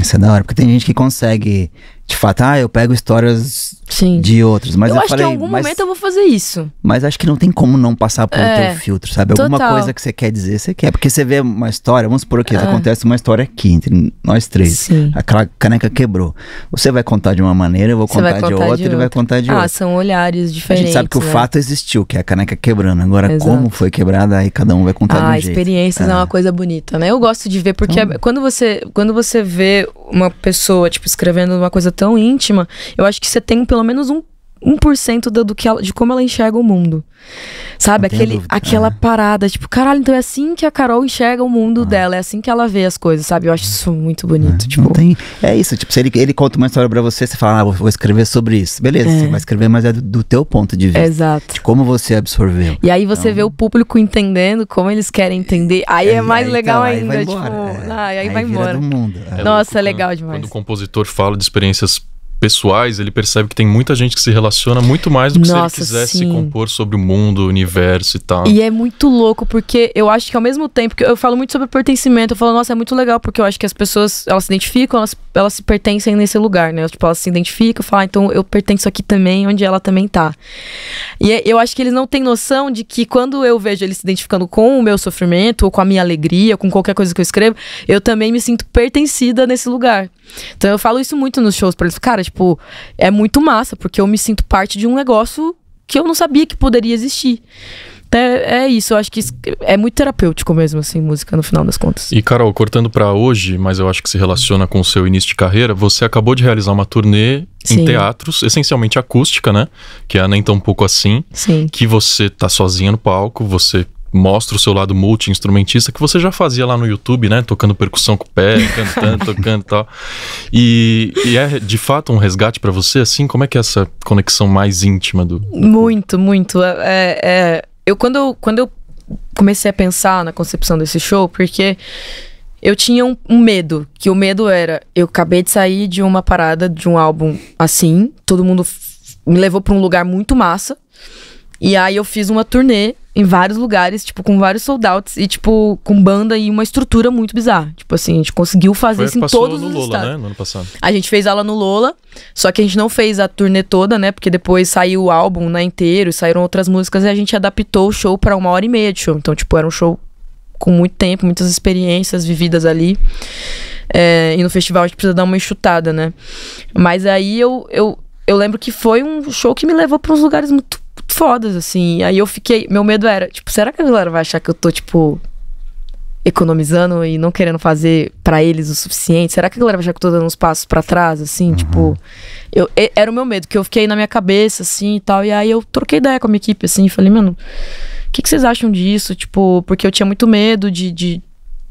Isso é da hora, porque tem gente que consegue, de fato, ah, eu pego histórias Sim. de outros. Mas eu, eu acho falei, que em algum mas, momento eu vou fazer isso. Mas acho que não tem como não passar por é, outro filtro, sabe? Alguma total. coisa que você quer dizer, você quer. É porque você vê uma história, vamos supor que é. acontece uma história aqui, entre nós três. Sim. Aquela caneca quebrou. Você vai contar de uma maneira, eu vou contar, contar de outra, de ele vai contar de ah, outra. Ah, são olhares diferentes. A gente sabe que né? o fato existiu, que é a caneca quebrando. Agora, Exato. como foi quebrada, aí cada um vai contar ah, de um ah, jeito. Ah, experiências é. é. uma coisa bonita, né? Eu gosto de ver, porque então, quando, você, quando você vê uma pessoa, tipo, escrevendo uma coisa tão íntima, eu acho que você tem pelo pelo menos um 1% cento do que ela, de como ela enxerga o mundo. Sabe? Aquele, dúvida, aquela é. parada, tipo, caralho, então é assim que a Carol enxerga o mundo é. dela, é assim que ela vê as coisas, sabe? Eu acho isso muito bonito. É, tipo... Tem, é isso, tipo, se ele, ele conta uma história pra você, você fala, ah, vou escrever sobre isso. Beleza, é. você vai escrever, mas é do, do, teu ponto de vista. Exato. De como você absorveu. E aí você então... vê o público entendendo como eles querem entender. Aí é, é mais aí, legal então, ainda, aí vai tipo, embora. É, ah, aí, aí, vai embora. Mundo, é. Nossa, é legal demais. Quando o compositor fala de experiências pessoais, ele percebe que tem muita gente que se relaciona muito mais do que Nossa, se ele quisesse sim. compor sobre o mundo, o universo e tal. E é muito louco, porque eu acho que ao mesmo tempo que eu falo muito sobre pertencimento, eu falo, nossa, é muito legal, porque eu acho que as pessoas, elas se identificam, elas, elas se pertencem nesse lugar, né? Tipo, elas se identificam, falam, ah, então eu pertenço aqui também, onde ela também tá. E é, eu acho que eles não têm noção de que quando eu vejo eles se identificando com o meu sofrimento, ou com a minha alegria, ou com qualquer coisa que eu escrevo, eu também me sinto pertencida nesse lugar. Então eu falo isso muito nos shows pra eles, cara, tipo, Tipo, é muito massa, porque eu me sinto parte de um negócio que eu não sabia que poderia existir. Então, é, é isso, eu acho que é muito terapêutico mesmo, assim, música no final das contas. E, Carol, cortando para hoje, mas eu acho que se relaciona com o seu início de carreira, você acabou de realizar uma turnê Sim. em teatros, essencialmente acústica, né? Que é a Nem Tão Pouco Assim. Sim. Que você tá sozinha no palco, você mostra o seu lado multi-instrumentista que você já fazia lá no YouTube, né? Tocando percussão com o pé, <laughs> cantando, tocando e tal. E, é de fato um resgate para você, assim? Como é que é essa conexão mais íntima do. muito, muito. É, é, eu, quando, eu, quando eu comecei a pensar na concepção desse show, porque eu tinha um, um, medo, que o medo era, eu acabei de sair de uma parada, de um álbum assim, todo mundo me levou para um lugar muito massa. E aí eu fiz uma turnê em vários lugares, tipo, com vários soldados e, tipo, com banda e uma estrutura muito bizarra. Tipo assim, a gente conseguiu fazer isso assim, em todos no os Lola, né, estados. Né? No ano passado. A gente fez aula no Lola, só que a gente não fez a turnê toda, né? Porque depois saiu o álbum, né, inteiro, saíram outras músicas e a gente adaptou o show para uma hora e meia de show. Então, tipo, era um show com muito tempo, muitas experiências vividas ali. É, e no festival a gente precisa dar uma enxutada, né? Mas aí eu, eu, eu lembro que foi um show que me levou para uns lugares muito fodas, assim. Aí eu fiquei. Meu medo era, tipo, será que a galera vai achar que eu tô, tipo, economizando e não querendo fazer para eles o suficiente? Será que a galera vai achar que eu tô dando uns passos para trás, assim? Uhum. Tipo, eu, era o meu medo, que eu fiquei na minha cabeça, assim e tal. E aí eu troquei ideia com a minha equipe, assim, falei, mano, o que, que, vocês acham disso? Tipo, porque eu tinha muito medo de, de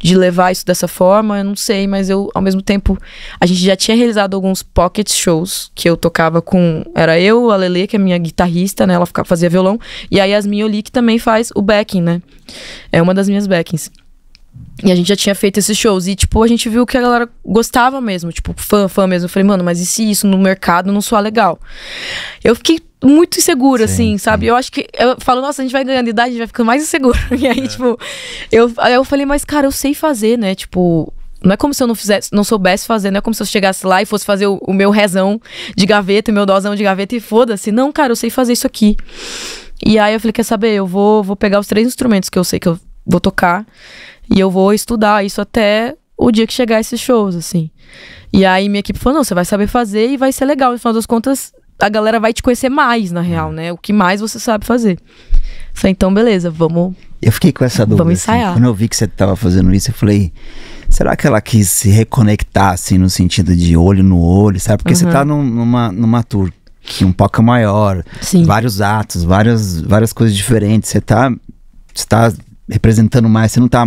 de levar isso dessa forma, eu não sei, mas eu, ao mesmo tempo, a gente já tinha realizado alguns pocket shows que eu tocava com. Era eu, a Lele, que é minha guitarrista, né? Ela fazia violão, e a Yasmin Oli, que também faz o backing, né? É uma das minhas backings. E a gente já tinha feito esses shows. E, tipo, a gente viu que a galera gostava mesmo. Tipo, fã, fã mesmo. Eu falei, mano, mas e se isso no mercado não soar legal? Eu fiquei muito insegura, sim, assim, sabe? Eu acho que. Eu falo, nossa, a gente vai ganhando idade, a gente vai ficando mais inseguro. <laughs> E aí, é. tipo, eu, aí eu falei, mas, cara, eu sei fazer, né? Tipo, não é como se eu não fizesse, não soubesse fazer, não é como se eu chegasse lá e fosse fazer o, o meu rezão de gaveta, o meu dosão de gaveta e foda-se. Não, cara, eu sei fazer isso aqui. E aí eu falei, quer saber? Eu vou, vou pegar os três instrumentos que eu sei que eu vou tocar e eu vou estudar isso até o dia que chegar esses shows, assim. E aí minha equipe falou: não, você vai saber fazer e vai ser legal. No final das contas, a galera vai te conhecer mais, na real, uhum. né? O que mais você sabe fazer. Falei, então, beleza, vamos. Eu fiquei com essa dúvida. Vamos assim. ensaiar. Assim, quando eu vi que você estava fazendo isso, eu falei, será que ela quis se reconectar, assim, no sentido de olho no olho, sabe? Porque uhum. você está num, numa, numa tour que um pouco é maior, Sim. vários atos, várias, várias coisas diferentes. Você está. Você tá representando mais, você não tá.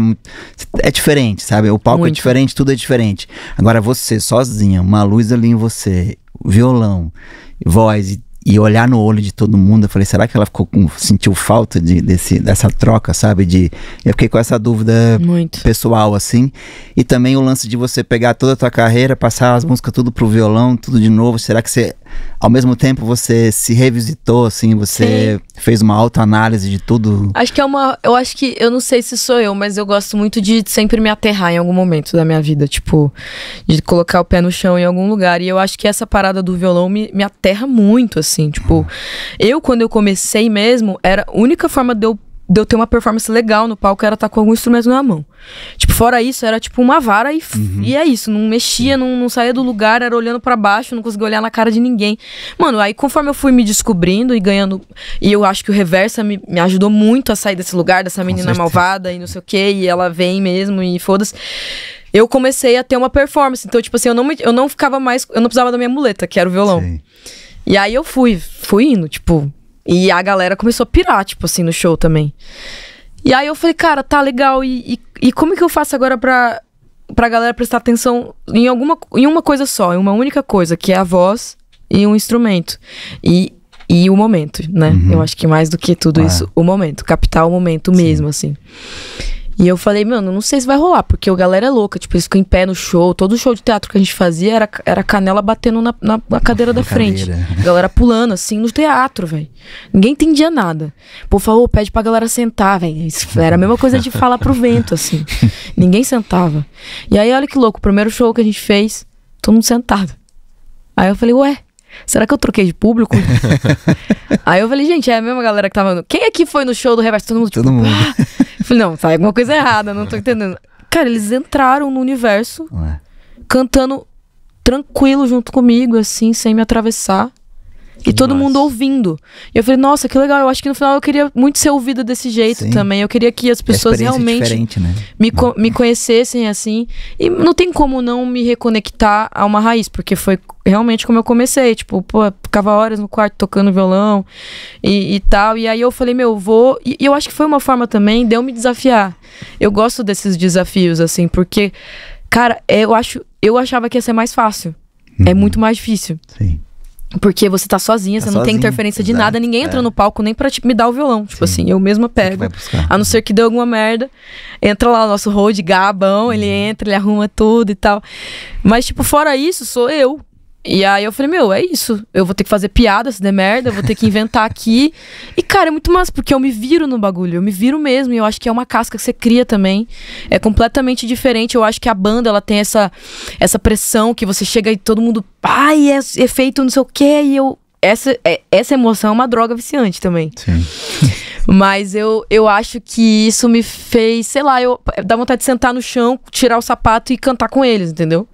É diferente, sabe? O palco é Muito. é diferente, tudo é diferente. Agora você, sozinha, uma luz ali em você, violão, voz e olhar no olho de todo mundo, eu falei, será que ela ficou com, sentiu falta de, desse, dessa troca, sabe? De, eu fiquei com essa dúvida Muito. pessoal, assim. E também o lance de você pegar toda a tua carreira, passar as músicas tudo pro violão, tudo de novo. Será que você ao mesmo tempo você se revisitou, assim, você Sim. fez uma autoanálise de tudo. Acho que é uma. Eu acho que. Eu não sei se sou eu, mas eu gosto muito de sempre me aterrar em algum momento da minha vida. Tipo, de colocar o pé no chão em algum lugar. E eu acho que essa parada do violão me, me aterra muito, assim. Tipo, eu, quando eu comecei mesmo, era a única forma de eu de eu ter uma performance legal no palco era estar tá com algum instrumento na mão. Tipo, fora isso, era tipo uma vara e, uhum. e é isso. Não mexia, não, não saía do lugar, era olhando para baixo, não conseguia olhar na cara de ninguém. Mano, aí conforme eu fui me descobrindo e ganhando. E eu acho que o Reversa me, me ajudou muito a sair desse lugar, dessa menina malvada e não sei o quê, e ela vem mesmo e foda-se eu comecei a ter uma performance. Então, tipo assim, eu não, eu não ficava mais. Eu não precisava da minha muleta, que era o violão. Sim. E aí eu fui, fui indo, tipo, e a galera começou a pirar, tipo assim, no show também. E aí eu falei, cara, tá legal, e, e, e como que eu faço agora pra, pra galera prestar atenção em alguma em uma coisa só, em uma única coisa, que é a voz e um instrumento. E, e o momento, né? Uhum. Eu acho que mais do que tudo ah. isso, o momento, captar o momento Sim. mesmo, assim. E eu falei, mano, não sei se vai rolar, porque o galera é louca. Tipo, eles ficam em pé no show. Todo show de teatro que a gente fazia era, era canela batendo na, na, na cadeira na da frente. Cadeira. galera pulando, assim, no teatro, velho. Ninguém entendia nada. Pô, falou, pede pra galera sentar, velho. Era a mesma coisa de falar pro vento, assim. <laughs> Ninguém sentava. E aí, olha que louco, o primeiro show que a gente fez, todo mundo sentado. Aí eu falei, ué, Será que eu troquei de público? <laughs> aí eu falei, gente, é a mesma galera que tava. Quem aqui foi no show do Reverso? Todo mundo, tipo, mundo. Ah! Eu falei, não, sai alguma coisa errada, não tô entendendo. Cara, eles entraram no universo Ué. cantando tranquilo junto comigo, assim, sem me atravessar. E todo mundo ouvindo. E eu falei, nossa, que legal. Eu acho que no final eu queria muito ser ouvida desse jeito Sim. também. Eu queria que as pessoas é realmente né? me, co me conhecessem assim. E não tem como não me reconectar a uma raiz, porque foi realmente como eu comecei. Tipo, pô, ficava horas no quarto tocando violão e, e tal. E aí eu falei, meu, vou. E, e eu acho que foi uma forma também de eu me desafiar. Eu gosto desses desafios, assim, porque, cara, é, eu acho. Eu achava que ia ser mais fácil. É uhum. É muito mais difícil. Sim. Porque você tá sozinha, tá você não tem interferência de nada, ninguém entra é. no palco nem pra tipo, me dar o violão. Tipo Sim. assim, eu mesma pego. A não ser que dê alguma merda. Entra lá o nosso road, gabão, ele uhum. entra, ele arruma tudo e tal. Mas, tipo, fora isso, sou eu. E aí eu falei, meu, é isso. Eu vou ter que fazer piada se der merda, eu vou ter que inventar aqui. E, cara, é muito massa, porque eu me viro no bagulho, eu me viro mesmo. E eu acho que é uma casca que você cria também. É completamente diferente. Eu acho que a banda, ela tem essa, essa pressão que você chega e todo mundo, ai, ah, é, é feito não sei o quê. E eu. Essa, é, essa emoção é uma droga viciante também. Sim. <laughs> Mas eu, eu acho que isso me fez, sei lá, eu dá vontade de sentar no chão, tirar o sapato e cantar com eles, entendeu?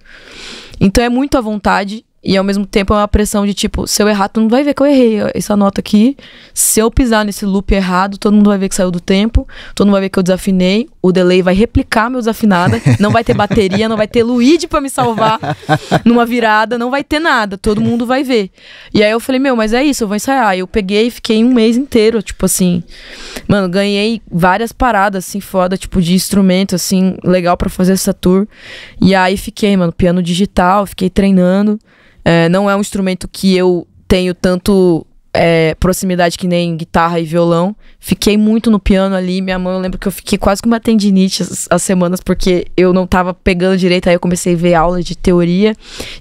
Então é muito à vontade e ao mesmo tempo é uma pressão de tipo, se eu errar, todo mundo vai ver que eu errei essa nota aqui. Se eu pisar nesse loop errado, todo mundo vai ver que saiu do tempo, todo mundo vai ver que eu desafinei, o delay vai replicar meu desafinada, não vai ter bateria, não vai ter Luigi para me salvar numa virada, não vai ter nada, todo mundo vai ver. E aí eu falei, meu, mas é isso, eu vou ensaiar. Eu peguei e fiquei um mês inteiro, tipo assim, mano, ganhei várias paradas assim foda, tipo de instrumento assim, legal para fazer essa tour. E aí fiquei, mano, piano digital, fiquei treinando. É, não é um instrumento que eu tenho tanto é, proximidade que nem guitarra e violão. Fiquei muito no piano ali. Minha mãe, eu lembro que eu fiquei quase com uma tendinite as, as semanas, porque eu não tava pegando direito. Aí eu comecei a ver aula de teoria,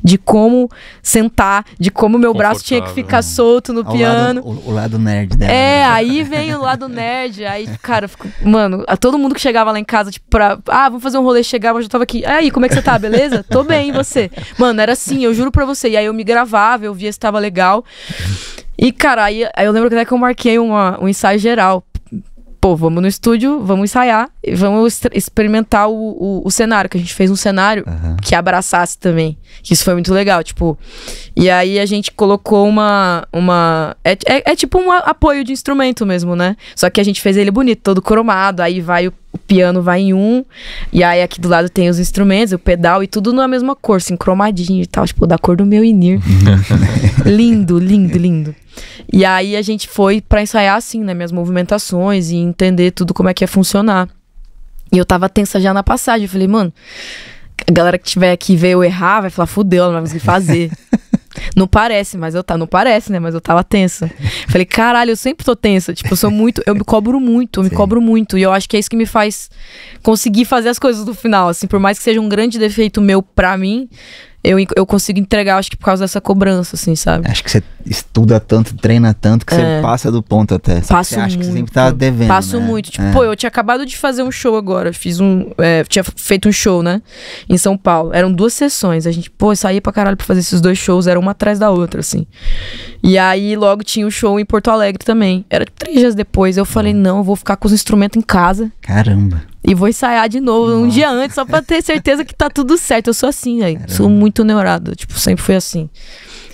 de como sentar, de como meu braço tinha que ficar solto no Ao piano. Lado, o, o, lado nerd dela. É, né? aí vem o lado nerd. Aí, cara, fico, mano, a todo mundo que chegava lá em casa, tipo, pra, ah, vamos fazer um rolê, chegava, eu já tava aqui. Aí, como é que você tá? Beleza? Tô bem, e você? Mano, era assim, eu juro pra você. E aí eu me gravava, eu via se tava legal. E, cara, aí, aí eu lembro até que eu marquei uma, um ensaio geral. Pô, vamos no estúdio, vamos ensaiar e vamos experimentar o, o, o, cenário, que a gente fez um cenário uhum. que abraçasse também. Que isso foi muito legal, tipo. E aí a gente colocou uma. uma é, é, é tipo um apoio de instrumento mesmo, né? Só que a gente fez ele bonito, todo cromado, aí vai o o piano vai em um, e aí aqui do lado tem os instrumentos, o pedal e tudo na mesma cor, assim, cromadinho e tal, tipo, da cor do meu inir. <laughs> lindo, lindo, lindo. E aí a gente foi para ensaiar assim, né, minhas movimentações e entender tudo como é que ia funcionar. E eu tava tensa já na passagem, eu falei, mano, a galera que tiver aqui ver eu errar, vai falar, fudeu, ela não vai conseguir fazer. <laughs> Não parece, mas eu tá, não parece, né? Mas eu tava tensa. Falei, caralho, eu sempre tô tensa. Tipo, eu sou muito, eu me cobro muito, eu Sim. me cobro muito. E eu acho que é isso que me faz conseguir fazer as coisas no final, assim, por mais que seja um grande defeito meu pra mim, eu, eu consigo entregar, acho que por causa dessa cobrança, assim, sabe? Acho que você estuda tanto, treina tanto, que é. você passa do ponto até. Passo muito. que você sempre tá devendo. Passo né? muito. Tipo, é. pô, eu tinha acabado de fazer um show agora. Fiz um. É, tinha feito um show, né? Em São Paulo. Eram duas sessões. A gente, pô, saía pra caralho pra fazer esses dois shows. Era uma atrás da outra, assim. E aí logo tinha o um show em Porto Alegre também. Era tipo, três dias depois. Eu falei, hum. não, eu vou ficar com os instrumentos em casa. Caramba. E vou ensaiar de novo Nossa. um dia antes, só pra ter certeza que tá tudo certo. Eu sou assim, aí Sou muito neurado. Tipo, sempre foi assim.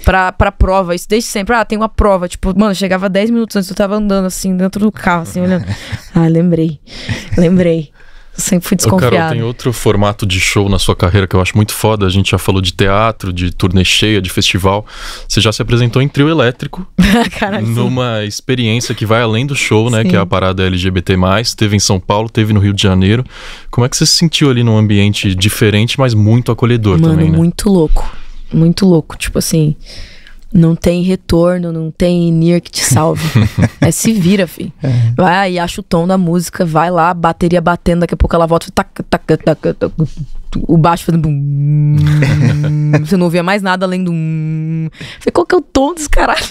Pra, pra prova, isso desde sempre. Ah, tem uma prova. Tipo, mano, chegava 10 minutos antes, eu tava andando assim, dentro do carro, assim, olhando. <laughs> Ah, lembrei. Lembrei. Sempre fui desconfiado. Carol, tem outro formato de show na sua carreira que eu acho muito foda. A gente já falou de teatro, de turnê cheia, de festival. Você já se apresentou em trio elétrico. <laughs> Cara, numa sim. experiência que vai além do show, né? Sim. Que é a parada LGBT. Teve em São Paulo, teve no Rio de Janeiro. Como é que você se sentiu ali num ambiente diferente, mas muito acolhedor Mano, também, né? Muito louco. Muito louco. Tipo assim. Não tem retorno, não tem NIR que te salve. é <laughs> se vira, fi. É. Vai aí acha o tom da música, vai lá, bateria batendo, daqui a pouco ela volta, tac, tac, tac, tac, o baixo fazendo. Bum, <laughs> você não ouvia mais nada além do. Falei, qual que é o tom desse caralho?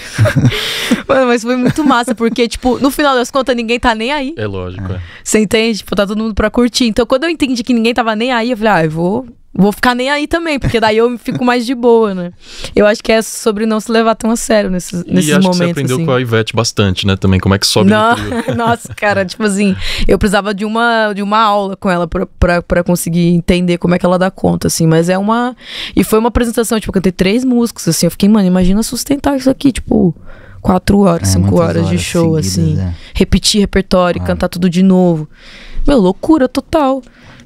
<laughs> Mano, mas foi muito massa, porque, tipo, no final das contas, ninguém tá nem aí. É lógico, é. Você entende? Tipo, tá todo mundo pra curtir. Então, quando eu entendi que ninguém tava nem aí, eu falei, ah, eu vou vou ficar nem aí também, porque daí eu fico mais de boa, né? Eu acho que é sobre não se levar tão a sério nesses, nesses e acho momentos. Que você aprendeu assim. com a Ivete bastante, né? Também, como é que sobe não, <laughs> Nossa, cara, tipo assim, eu precisava de uma, de uma aula com ela pra, conseguir entender como é que ela dá conta, assim. Mas é uma. E foi uma apresentação, tipo, eu cantei três músicos, assim. Eu fiquei, mano, imagina sustentar isso aqui, tipo quatro horas, é, cinco horas, horas, de show, seguidas, assim. É. Repetir repertório, ah. cantar tudo de novo. Meu, loucura total.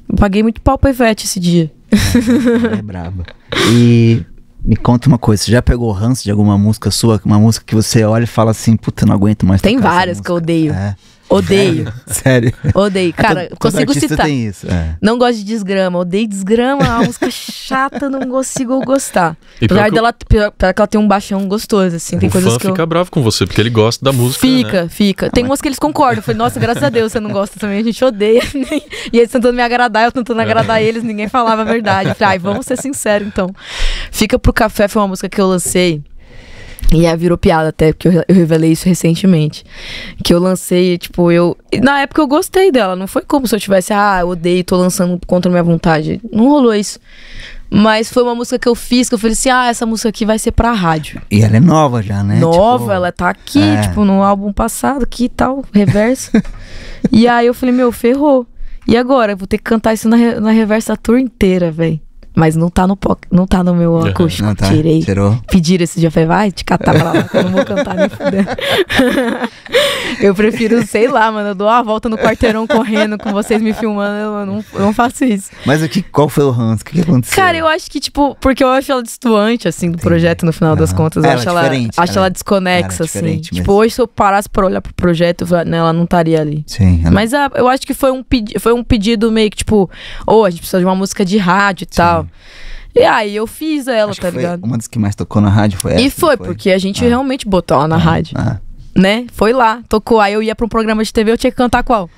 Eu paguei muito pau pra Ivete esse dia. <laughs> é braba. E me conta uma coisa, você já pegou ranço de alguma música sua? Uma música que você olha e fala assim, puta, não aguento mais Tem várias que eu odeio. É. Odeio. <laughs> Sério? Odeio. Cara, consigo citar. Tem isso. É. Não gosto de desgrama. Odeio desgrama. A música é chata, não consigo gostar. E Apesar que... dela, pior, pior que ela tem um baixão gostoso, assim. Tem o coisas fã que eu... fica bravo com você, porque ele gosta da música. Fica, né? fica. Tem músicas umas que eles concordam. Eu falei, nossa, graças a Deus você não gosta também. A gente odeia. <laughs> e eles tentando me agradar, eu tentando agradar eles. Ninguém falava a verdade. Eu falei, ai, vamos ser sinceros, então. Fica pro Café foi uma música que eu lancei e aí virou piada até, porque eu, eu, revelei isso recentemente. Que eu lancei, tipo, eu. Na época eu gostei dela. Não foi como se eu tivesse, ah, eu odeio, tô lançando contra minha vontade. Não rolou isso. Mas foi uma música que eu fiz, que eu falei assim: ah, essa música aqui vai ser pra rádio. E ela é nova já, né? Nova, tipo, ela tá aqui, é. tipo, no álbum passado, que tal, reverso. <laughs> e aí eu falei: meu, ferrou. E agora? Eu vou ter que cantar isso na, na reversa tour inteira, velho. Mas não tá no, não tá no meu acústico. Não tá. Tirei. Tirou. Pediram esse dia. Falei, vai te catar pra lá. Eu não vou cantar me fudendo. <laughs> eu prefiro, sei lá, mano. Eu dou uma volta no quarteirão correndo com vocês me filmando. Eu não, eu não faço isso. Mas o que, qual foi o ranço? O que, que, aconteceu? Cara, eu acho que, tipo, porque eu acho ela distoante, assim, do projeto no final das contas. Eu é acho ela, acho ela, ela é- desconexa, é assim. Tipo, mesmo. Tipo, hoje se eu parasse pra olhar pro projeto, né, ela não estaria ali. Sim. Ela... Mas a, ah, eu acho que foi um, pedi, foi um pedido meio que, tipo, ou oh, a gente precisa de uma música de rádio e tal tal. E aí eu fiz ela, Acho tá ligado? Uma das que mais tocou na rádio foi essa. E foi, foi? porque a gente ah. realmente botou ela na ah. rádio. Ah. Né? Foi lá, tocou. Aí eu ia pra um programa de TV, eu tinha que cantar qual?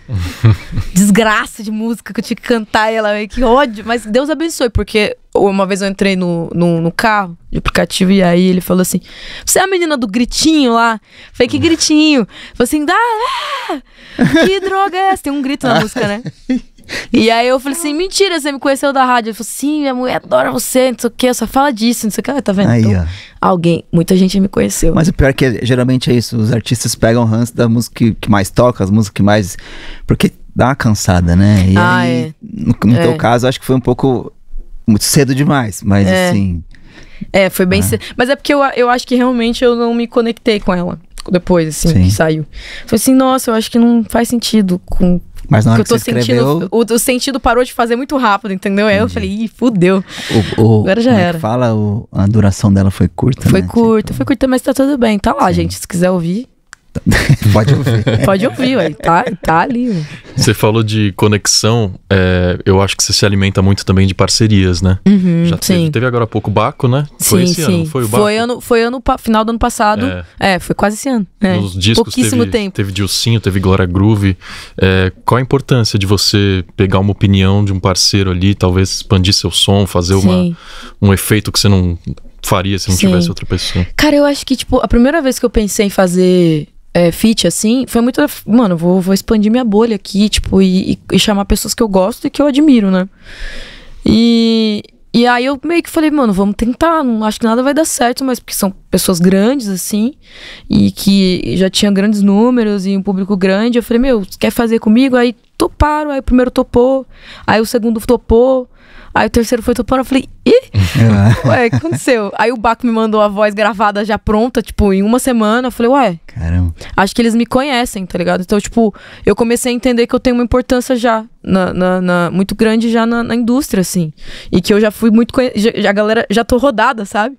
<laughs> Desgraça de música que eu tinha que cantar. E ela, que ódio. Mas Deus abençoe, porque uma vez eu entrei no, no, no, carro de aplicativo e aí ele falou assim: Você é a menina do gritinho lá? Falei, que gritinho? Falei assim, ah, ah, que droga é essa? Tem um grito na ah. música, né? <laughs> E aí eu falei assim: mentira, você me conheceu da rádio. Ele falou: sim, minha mulher adora você, não sei o que, só fala disso, não sei o que. Tá vendo? Aí, então, alguém, muita gente me conheceu. Mas o pior é que geralmente é isso: os artistas pegam o ranço da música que, que mais toca, as músicas que mais. Porque dá uma cansada, né? E ah, aí, é. no, no é. teu caso, acho que foi um pouco muito cedo demais, mas é. assim. É, foi bem ah. cedo. Mas é porque eu, eu acho que realmente eu não me conectei com ela depois, assim, Sim. que saiu. Foi assim, nossa, eu acho que não faz sentido com mas na hora que, que você escreveu... Sentindo, o, o, sentido parou de fazer muito rápido, entendeu? Aí eu falei, ih, fudeu. O, o, Agora já é era. É fala, a duração dela foi curta, Foi né? curta, tipo... foi curta, mas tá tudo bem. Tá lá, Sim. gente, se quiser ouvir. Pode ouvir. <laughs> Pode ouvir, ué. Tá, tá ali. Ué. Você falou de conexão, é, eu acho que você se alimenta muito também de parcerias, né? Uhum, Já teve, teve, agora há pouco o Baco, né? Foi sim, esse sim. ano, foi o Baco? Foi ano, foi ano final do ano passado. É, é foi quase esse ano. É. Nos discos Pouquíssimo teve, tempo. teve Dilcinho, teve Glória Groove. É, qual a importância de você pegar uma opinião de um parceiro ali, talvez expandir seu som, fazer uma, um efeito que você não faria se não Sim. tivesse outra pessoa? Cara, eu acho que, tipo, a primeira vez que eu pensei em fazer é, fit, assim, foi muito. Mano, vou, vou expandir minha bolha aqui, tipo, e, e, chamar pessoas que eu gosto e que eu admiro, né? E, e aí eu meio que falei, mano, vamos tentar, não acho que nada vai dar certo, mas porque são pessoas grandes, assim, e que já tinham grandes números e um público grande. Eu falei, meu, quer fazer comigo? Aí toparam, aí o primeiro topou, aí o segundo topou. Aí o terceiro foi topando, eu falei, ih, <laughs> ué, o que aconteceu? Aí o Baco me mandou a voz gravada já pronta, tipo, em uma semana. Eu falei, ué, Caramba. acho que eles me conhecem, tá ligado? Então, tipo, eu comecei a entender que eu tenho uma importância já, na, na, na muito grande já na, na, indústria, assim. E que eu já fui muito conhecida. A galera já tô rodada, sabe?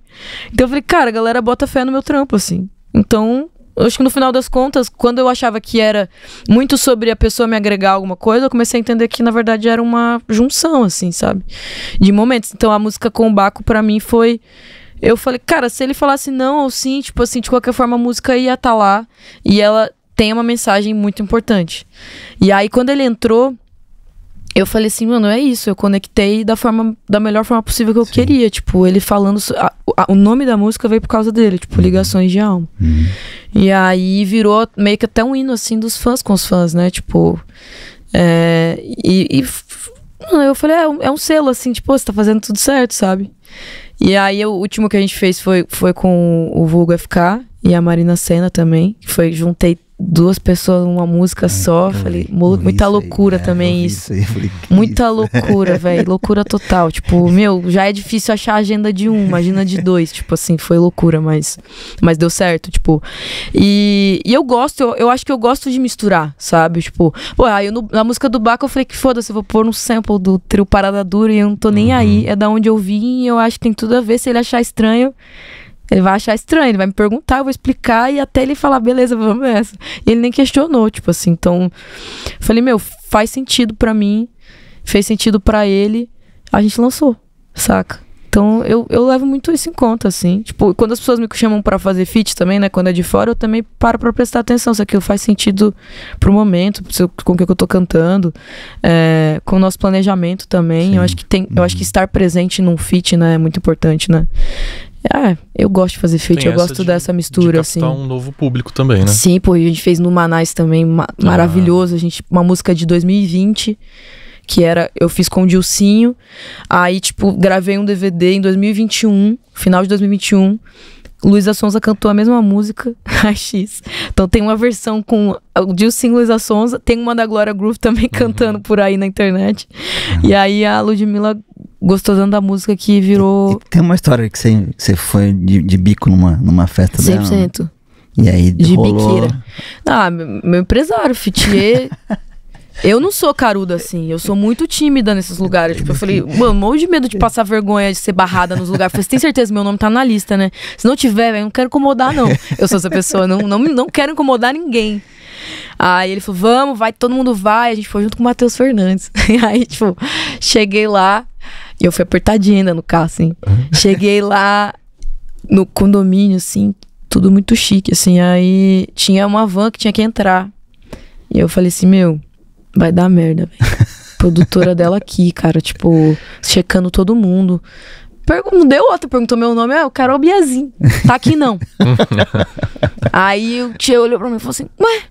Então eu falei, cara, a galera bota fé no meu trampo, assim. Então, eu acho que no final das contas, quando eu achava que era muito sobre a pessoa me agregar alguma coisa, eu comecei a entender que na verdade era uma junção, assim, sabe? De momentos. Então a música com o Baco para mim foi. Eu falei, cara, se ele falasse não ou sim, tipo assim, de qualquer forma a música ia estar tá lá e ela tem uma mensagem muito importante. E aí quando ele entrou, eu falei assim, mano, é isso, eu conectei da forma da melhor forma possível que eu Sim. queria, tipo, ele falando a, a, o nome da música veio por causa dele, tipo, uhum. ligações de alma. Uhum. E aí virou meio que até um hino assim dos fãs com os fãs, né? Tipo, é, e, e mano, eu falei, é, é, um selo assim, tipo, você tá fazendo tudo certo, sabe? E aí o último que a gente fez foi foi com o Vulgo FK e a Marina Senna também, que foi juntei duas pessoas uma música é, só. Eu falei, muita loucura aí, é, também isso. isso falei, muita isso? loucura, velho. <laughs> Loucura total. Tipo, meu, já é difícil achar a agenda de um, imagina de dois. tipo assim, foi loucura, mas, mas deu certo, tipo. E, e eu gosto, eu, eu acho que eu gosto de misturar, sabe? Tipo, pô, aí eu, no, na música do Baco eu falei que foda-se, eu vou pôr um sample do trio Parada Dura e eu não tô nem uhum. aí. É da onde eu vim e eu acho que tem tudo a ver. Se ele achar estranho. Ele vai achar estranho, ele vai me perguntar, eu vou explicar e até ele falar, beleza, vamos nessa. E ele nem questionou, tipo assim. Então, falei, meu, faz sentido para mim, fez sentido para ele, a gente lançou, saca? Então, eu, eu levo muito isso em conta, assim. Tipo, quando as pessoas me chamam para fazer fit também, né? Quando é de fora, eu também paro pra prestar atenção se aquilo faz sentido pro momento, com o que eu tô cantando, é, com o nosso planejamento também. Sim. Eu acho que tem, eu acho que uhum. estar presente num fit, né, é muito importante, né? Ah, eu gosto de fazer feat, eu gosto de, dessa mistura, de assim. um novo público também, né? Sim, pô, a gente fez no Manais também, ma ah. maravilhoso. A gente, uma música de 2020, que era, eu fiz com o Dilcinho. Aí, tipo, gravei um DVD em 2021, final de 2021. Luísa Sonza cantou a mesma música, a <laughs> X. Então tem uma versão com o Dilcinho e Luísa Sonza, tem uma da Glória Groove também <laughs> uhum. cantando por aí na internet. Uhum. E aí a Ludmilla gostou tanto da música que virou. E tem uma história que você, você foi de, de, bico numa, numa festa 100%. dela. 100%. Né? E aí De rolou... biqueira. Ah, meu, meu empresário, Fitier. <laughs> eu não sou caruda assim, eu sou muito tímida nesses lugares. Tipo, eu falei, mano, morro de medo de passar vergonha de ser barrada nos lugares. Eu falei, tem certeza meu nome tá na lista, né? Se não tiver, eu não quero incomodar, não. Eu sou essa pessoa, não, não, não quero incomodar ninguém. Aí ele falou, vamos, vai, todo mundo vai. A gente foi junto com o Matheus Fernandes. E <laughs> aí, tipo, cheguei lá, e eu fui apertadinha no carro, assim. Uhum. Cheguei lá no condomínio, assim, tudo muito chique, assim. Aí tinha uma van que tinha que entrar. E eu falei assim, meu, vai dar merda, velho. <laughs> Produtora dela aqui, cara, tipo, checando todo mundo. Pergun deu outra, perguntou meu nome, é o Carol Biazin. Tá aqui não. <laughs> aí o tio olhou pra mim e falou assim, ué,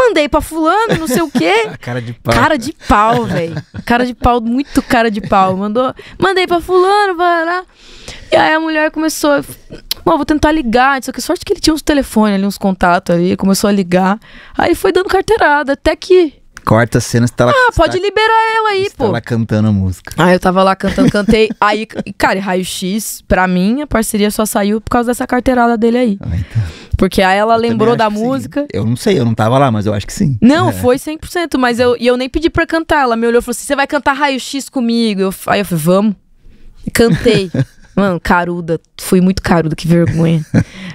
mandei pra fulano, não sei o quê. <laughs> cara de pau. Cara de pau, velho. Cara de pau, muito cara de pau. Mandou, mandei pra fulano, lá. E aí a mulher começou, Bom, vou tentar ligar, só que sorte que ele tinha uns telefones ali, uns contatos ali, começou a ligar. Aí foi dando carteirada, até que Corta a cena, você tá lá. Ah, pode tá, liberar ela aí, tá pô. Tá lá cantando a música. Ah, eu tava lá cantando, <laughs> cantei. aí, cara, raio-x, pra mim, a parceria só saiu por causa dessa carteirada dele aí. Ah, então. Porque aí ela eu lembrou da música. Sim. Eu não sei, eu não tava lá, mas eu acho que sim. Não, é. foi 100%, mas eu, e eu nem pedi pra cantar. Ela me olhou e falou assim: você vai cantar raio-x comigo? Eu, aí eu falei: vamos. Cantei. <laughs> Mano, caruda. Fui muito caruda, que vergonha.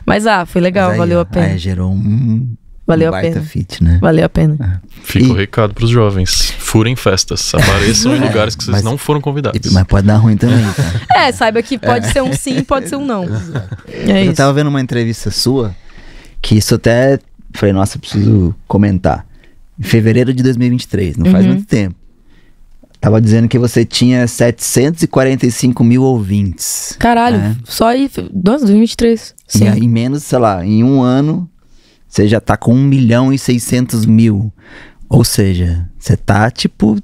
mas ah, foi legal, aí, valeu a pena. É, gerou um Valeu um a pena. Fit, né? Valeu a pena. É. Fica e... o recado para os jovens. Furem festas. Apareçam em <laughs> é, lugares que vocês mas, não foram convidados. Mas pode dar ruim também. Tá? <laughs> é, saiba que pode é. ser um sim, pode ser um não. <laughs> É Eu tava vendo uma entrevista sua que isso até. Falei, nossa, preciso comentar. Em fevereiro de 2023, não uhum. faz muito tempo. Tava dizendo que você tinha 745 mil ouvintes. Caralho, né? só em 2023. Sim. E aí, em menos, sei lá, em um ano, você já tá com 1 milhão e 600 mil. Ou seja, você tá tipo.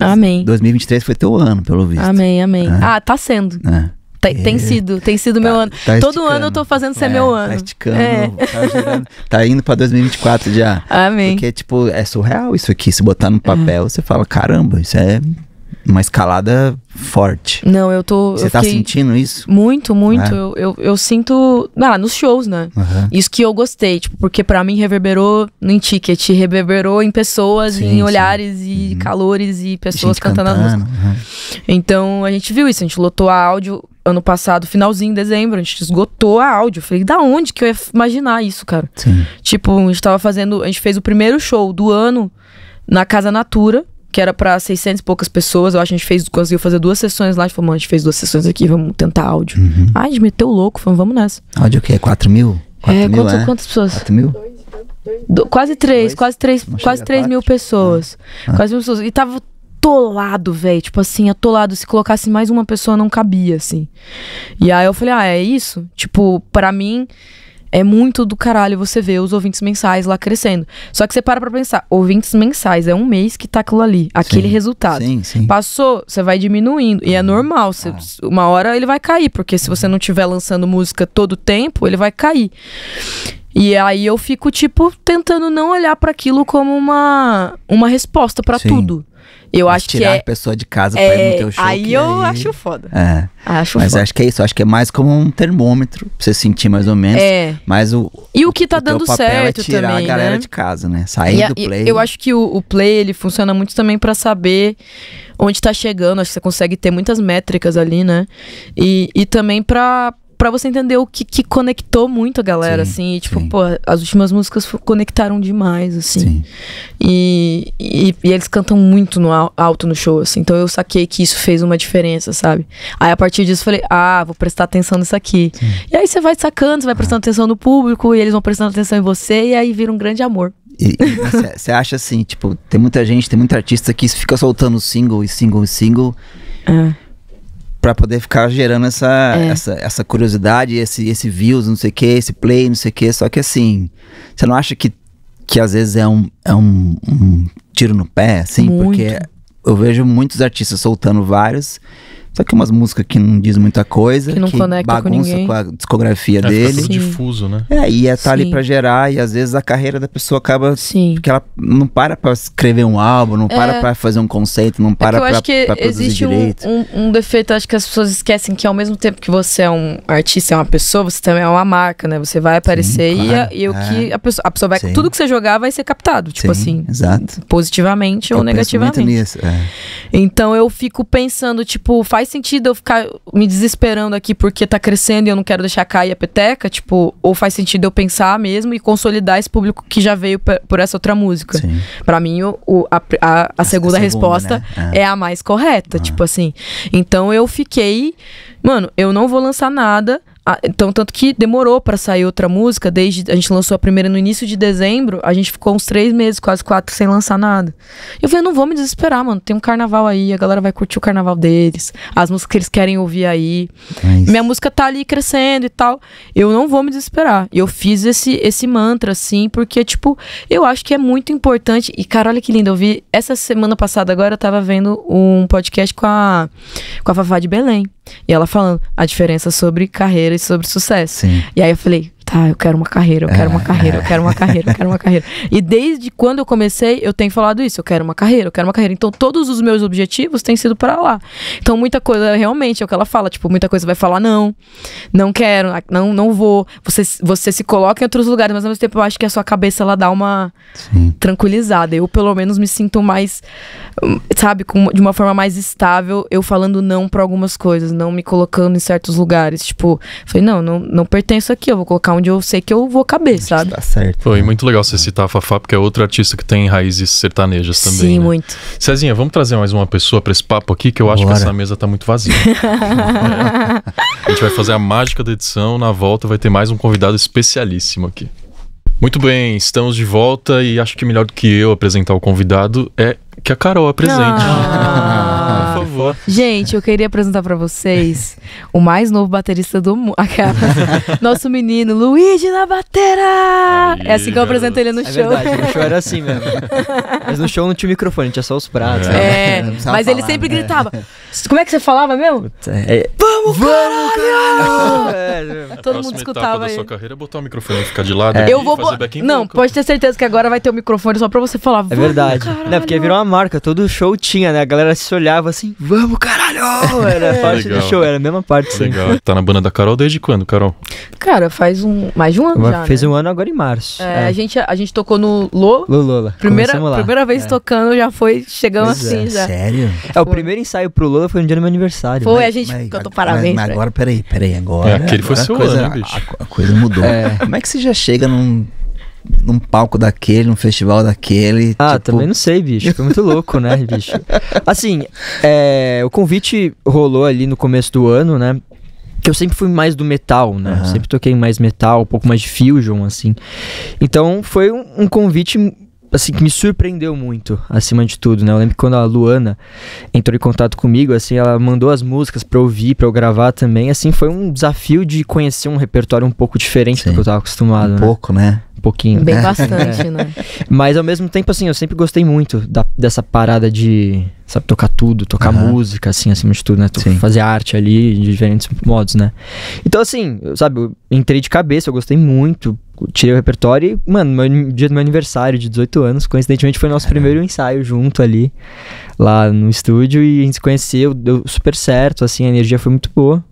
Amém. 2023 foi teu ano, pelo visto. Amém, amém. É. Ah, tá sendo. É. Tem, tá, é. tem, sido, tem sido tá, meu ano. Tá Todo ano eu tô fazendo ser é, meu tá ano. Tá esticando, é. tá, tá indo pra 2024 já. Amém. Porque, tipo, é surreal isso aqui. Se botar no é. papel, é. você fala, caramba, isso é uma escalada forte. Não, eu tô. Você eu tá sentindo isso? Muito, muito. É? Eu, eu, eu, sinto. Ah, nos shows, né? Uhum. Isso que eu gostei, tipo, porque para mim reverberou em ticket, reverberou em pessoas, sim, em olhares e uhum. calores e pessoas cantando, cantando as músicas. Uhum. Então a gente viu isso, a gente lotou a áudio ano passado, finalzinho, de dezembro, a gente esgotou a áudio. Eu falei, da onde que eu ia imaginar isso, cara? Sim. Tipo, a gente tava fazendo. A gente fez o primeiro show do ano na Casa Natura que era para 600 e poucas pessoas. Eu acho que a gente fez, conseguiu fazer duas sessões lá. A gente falou, a gente fez duas sessões aqui, vamos tentar áudio. Uhum. Ah, a gente meteu louco, falou, vamos nessa. Áudio o quê? 4 mil? 4 é, mil, quantos, é? quantas pessoas? 4 mil? Do, quase 3, Dois? quase 3, quase 3 mil pessoas. Ah. ah. Quase mil pessoas. E tava atolado, velho. Tipo assim, atolado. Se colocasse mais uma pessoa, não cabia, assim. E aí eu falei, ah, é isso? Tipo, para mim, é muito do caralho você ver os ouvintes mensais lá crescendo. Só que você para pra pensar, ouvintes mensais é um mês que tá aquilo ali, aquele sim, resultado. Sim, sim. Passou, você vai diminuindo. Ah, e é uhum. normal, você, ah. uma hora ele vai cair, porque se você uhum. não tiver lançando música todo tempo, ele vai cair. E aí eu fico, tipo, tentando não olhar para aquilo como uma, uma resposta para tudo. Eu Mas acho tirar que é, a pessoa de casa é, ir no é, teu show. Aí eu aí... acho foda. É. Acho Mas foda. acho que é isso, acho que é mais como um termômetro, pra você sentir mais ou menos. É. Mas o E o que tá o dando é certo é tirar também, a galera né? de casa, né? Sair e do play. Eu acho que o, o, play ele funciona muito também para saber onde tá chegando, acho que você consegue ter muitas métricas ali, né? E, e também para para você entender o que, que conectou muito a galera, sim, assim. E, tipo, sim. pô, as últimas músicas conectaram demais, assim. Sim. E, e, e, eles cantam muito no alto no show, assim. Então eu saquei que isso fez uma diferença, sabe? Aí a partir disso eu falei, ah, vou prestar atenção nisso aqui. E aí você vai sacando, você vai prestando ah. atenção no público, e eles vão prestando atenção em você, e aí vira um grande amor. Você acha assim, tipo, tem muita gente, tem muita artista que fica soltando single e single e single. É para poder ficar gerando essa, é. essa, essa curiosidade, esse, esse views, não sei o que, esse play, não sei o que. Só que assim, você não acha que, que às vezes é um, é um, um tiro no pé, assim? Muito. Porque eu vejo muitos artistas soltando vários só que umas músicas que não diz muita coisa, que, não que conecta bagunça com, com a discografia é, dele. Fica difuso, né? É, e é tá ali pra gerar, e às vezes a carreira da pessoa acaba. Sim. Porque ela não para pra escrever um álbum, não é. para pra fazer um conceito, não é para é eu pra, acho que existe Um, um, um defeito, acho que as pessoas esquecem que ao mesmo tempo que você é um artista, é uma pessoa, você também é uma marca, né? Você vai aparecer Sim, claro. e, e o é. que a pessoa, a pessoa vai. Sim. Tudo que você jogar vai ser captado, tipo assim. Exato. Positivamente eu ou é negativamente. Nisso, Então eu fico pensando, tipo, faz faz sentido eu ficar me desesperando aqui porque tá crescendo e eu não quero deixar cair a peteca? Tipo, ou faz sentido eu pensar mesmo e consolidar esse público que já veio por essa outra música? para mim, o, o a, a, a, a, segunda, segunda resposta né? é. é. a mais correta, ah. tipo assim. Então eu fiquei, mano, eu não vou lançar nada ah, então, tanto que demorou para sair outra música, desde a gente lançou a primeira no início de dezembro, a gente ficou uns três meses, quase quatro, sem lançar nada. Eu falei, não vou me desesperar, mano. Tem um carnaval aí, a galera vai curtir o carnaval deles, as músicas que eles querem ouvir aí. É Minha música tá ali crescendo e tal. Eu não vou me desesperar. eu fiz esse, esse mantra, assim, porque, tipo, eu acho que é muito importante. E, cara, olha que lindo, eu vi. Essa semana passada agora eu tava vendo um podcast com a, com a Fafá de Belém. E ela falando a diferença sobre carreira e sobre sucesso. Sim. E aí eu falei, ah, eu quero uma é. carreira, eu quero uma carreira, eu quero uma carreira, eu quero uma carreira. E desde quando eu comecei, eu tenho falado isso, eu quero uma carreira, eu quero uma carreira. Então todos os meus objetivos têm sido para lá. Então muita coisa realmente é o que ela fala, tipo, muita coisa vai falar não, não quero, ah, não não vou. Você você se coloca em outros lugares, mas ao mesmo tempo eu acho que a sua cabeça ela dá uma Sim. tranquilizada. Eu pelo menos me sinto mais hum, sabe, com, de uma forma mais estável, eu falando não para algumas coisas, não me colocando em certos lugares, tipo, falei, não, não não pertenço aqui, eu vou colocar um onde eu sei que eu vou caber, sabe? Tá certo. Foi né? muito legal você citar a Fafá, porque é outra artista que tem raízes sertanejas também. Sim, né? muito. Cezinha, vamos trazer mais uma pessoa para esse papo aqui, que eu acho Bora. que essa mesa tá muito vazia. <laughs> A gente vai fazer a mágica da edição, na volta vai ter mais um convidado especialíssimo aqui. Muito bem, estamos de volta e acho que melhor do que eu apresentar o convidado é que a Carol apresente. Ah favor. Gente, eu queria apresentar para vocês o mais novo baterista do mundo. <laughs> Nosso menino, Luigi na batera! Aí, é assim que eu apresento ele no é show. Verdade, no show era assim mesmo. Mas no show não tinha microfone, tinha só os pratos. É, né? mas ele sempre né? gritava. Como é que você falava mesmo? É... Vamos, Vamos, caralho! caralho! É, todo é. mundo escutava. A sua carreira é botar o microfone e ficar de lado. É. Eu vou Não, pode ter certeza que agora vai ter o um microfone só pra você falar. É verdade. Não, porque virou uma marca. Todo show tinha, né? A galera se olhava assim vamos caralho! <laughs> É, era a parte do show, era a mesma parte. Legal. Tá na banda da Carol desde quando, Carol? Cara, faz um, mais de um ano agora, já, Fez né? um ano agora em março. É, é. A, gente, a gente tocou no Lô. Lô Lola. Primeira, primeira vez é. tocando já foi, chegamos pois assim é. já. Sério? É, foi. o primeiro ensaio pro Lola foi no dia do meu aniversário. Foi, mas, a gente mas, cantou mas, parabéns. Mas, agora, peraí, peraí, agora... É, aquele foi seu ano, né, bicho? A, a coisa mudou. É. Como é que você já chega num num palco daquele, num festival daquele. Ah, tipo... também não sei, bicho. Foi muito louco, né, <laughs> bicho? Assim, é, o convite rolou ali no começo do ano, né? Que eu sempre fui mais do metal, né? Uhum. Sempre toquei mais metal, um pouco mais de fusion, assim. Então foi um, um convite assim, que me surpreendeu muito, acima de tudo, né? Eu lembro que quando a Luana entrou em contato comigo, assim, ela mandou as músicas para ouvir, para eu gravar também, assim, foi um desafio de conhecer um repertório um pouco diferente Sim, do que eu tava acostumado, Um né? pouco, né? pouquinho. Bem né? <laughs> bastante, né? <laughs> Mas ao mesmo tempo, assim, eu sempre gostei muito da, dessa parada de, sabe, tocar tudo, tocar uhum. música, assim, acima de tudo, né? Fazer arte ali de diferentes modos, né? Então, assim, eu, sabe, eu entrei de cabeça, eu gostei muito, tirei o repertório e, mano, meu, dia do meu aniversário de 18 anos, coincidentemente foi nosso é. primeiro ensaio junto ali, lá no estúdio, e a gente se conheceu, deu super certo, assim, a energia foi muito boa.